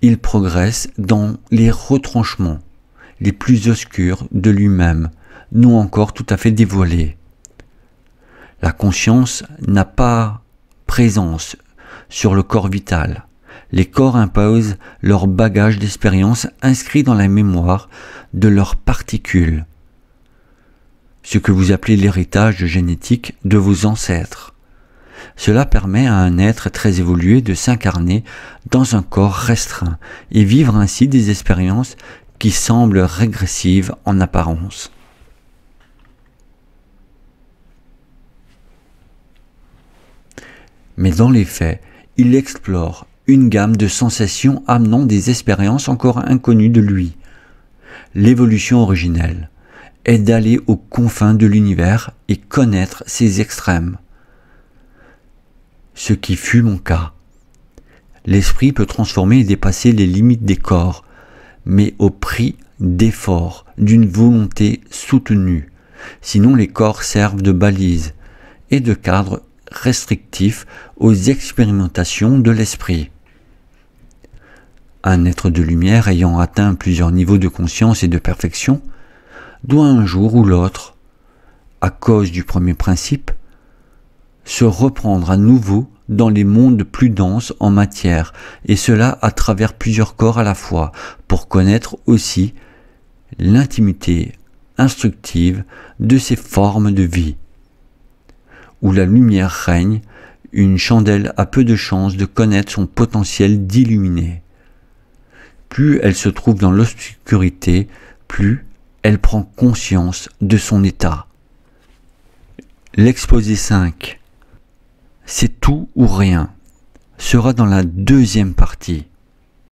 il progresse dans les retranchements les plus obscurs de lui-même, non encore tout à fait dévoilés. La conscience n'a pas présence sur le corps vital. Les corps imposent leur bagage d'expérience inscrit dans la mémoire de leurs particules, ce que vous appelez l'héritage génétique de vos ancêtres. Cela permet à un être très évolué de s'incarner dans un corps restreint et vivre ainsi des expériences qui semblent régressives en apparence. Mais dans les faits, il explore une gamme de sensations amenant des expériences encore inconnues de lui. L'évolution originelle, est d'aller aux confins de l'univers et connaître ses extrêmes. Ce qui fut mon cas. L'esprit peut transformer et dépasser les limites des corps, mais au prix d'efforts, d'une volonté soutenue. Sinon les corps servent de balises et de cadres restrictifs aux expérimentations de l'esprit. Un être de lumière ayant atteint plusieurs niveaux de conscience et de perfection doit un jour ou l'autre, à cause du premier principe, se reprendre à nouveau dans les mondes plus denses en matière, et cela à travers plusieurs corps à la fois, pour connaître aussi l'intimité instructive de ces formes de vie, où la lumière règne, une chandelle a peu de chances de connaître son potentiel d'illuminer. Plus elle se trouve dans l'obscurité, plus elle prend conscience de son état. L'exposé 5, c'est tout ou rien, sera dans la deuxième partie.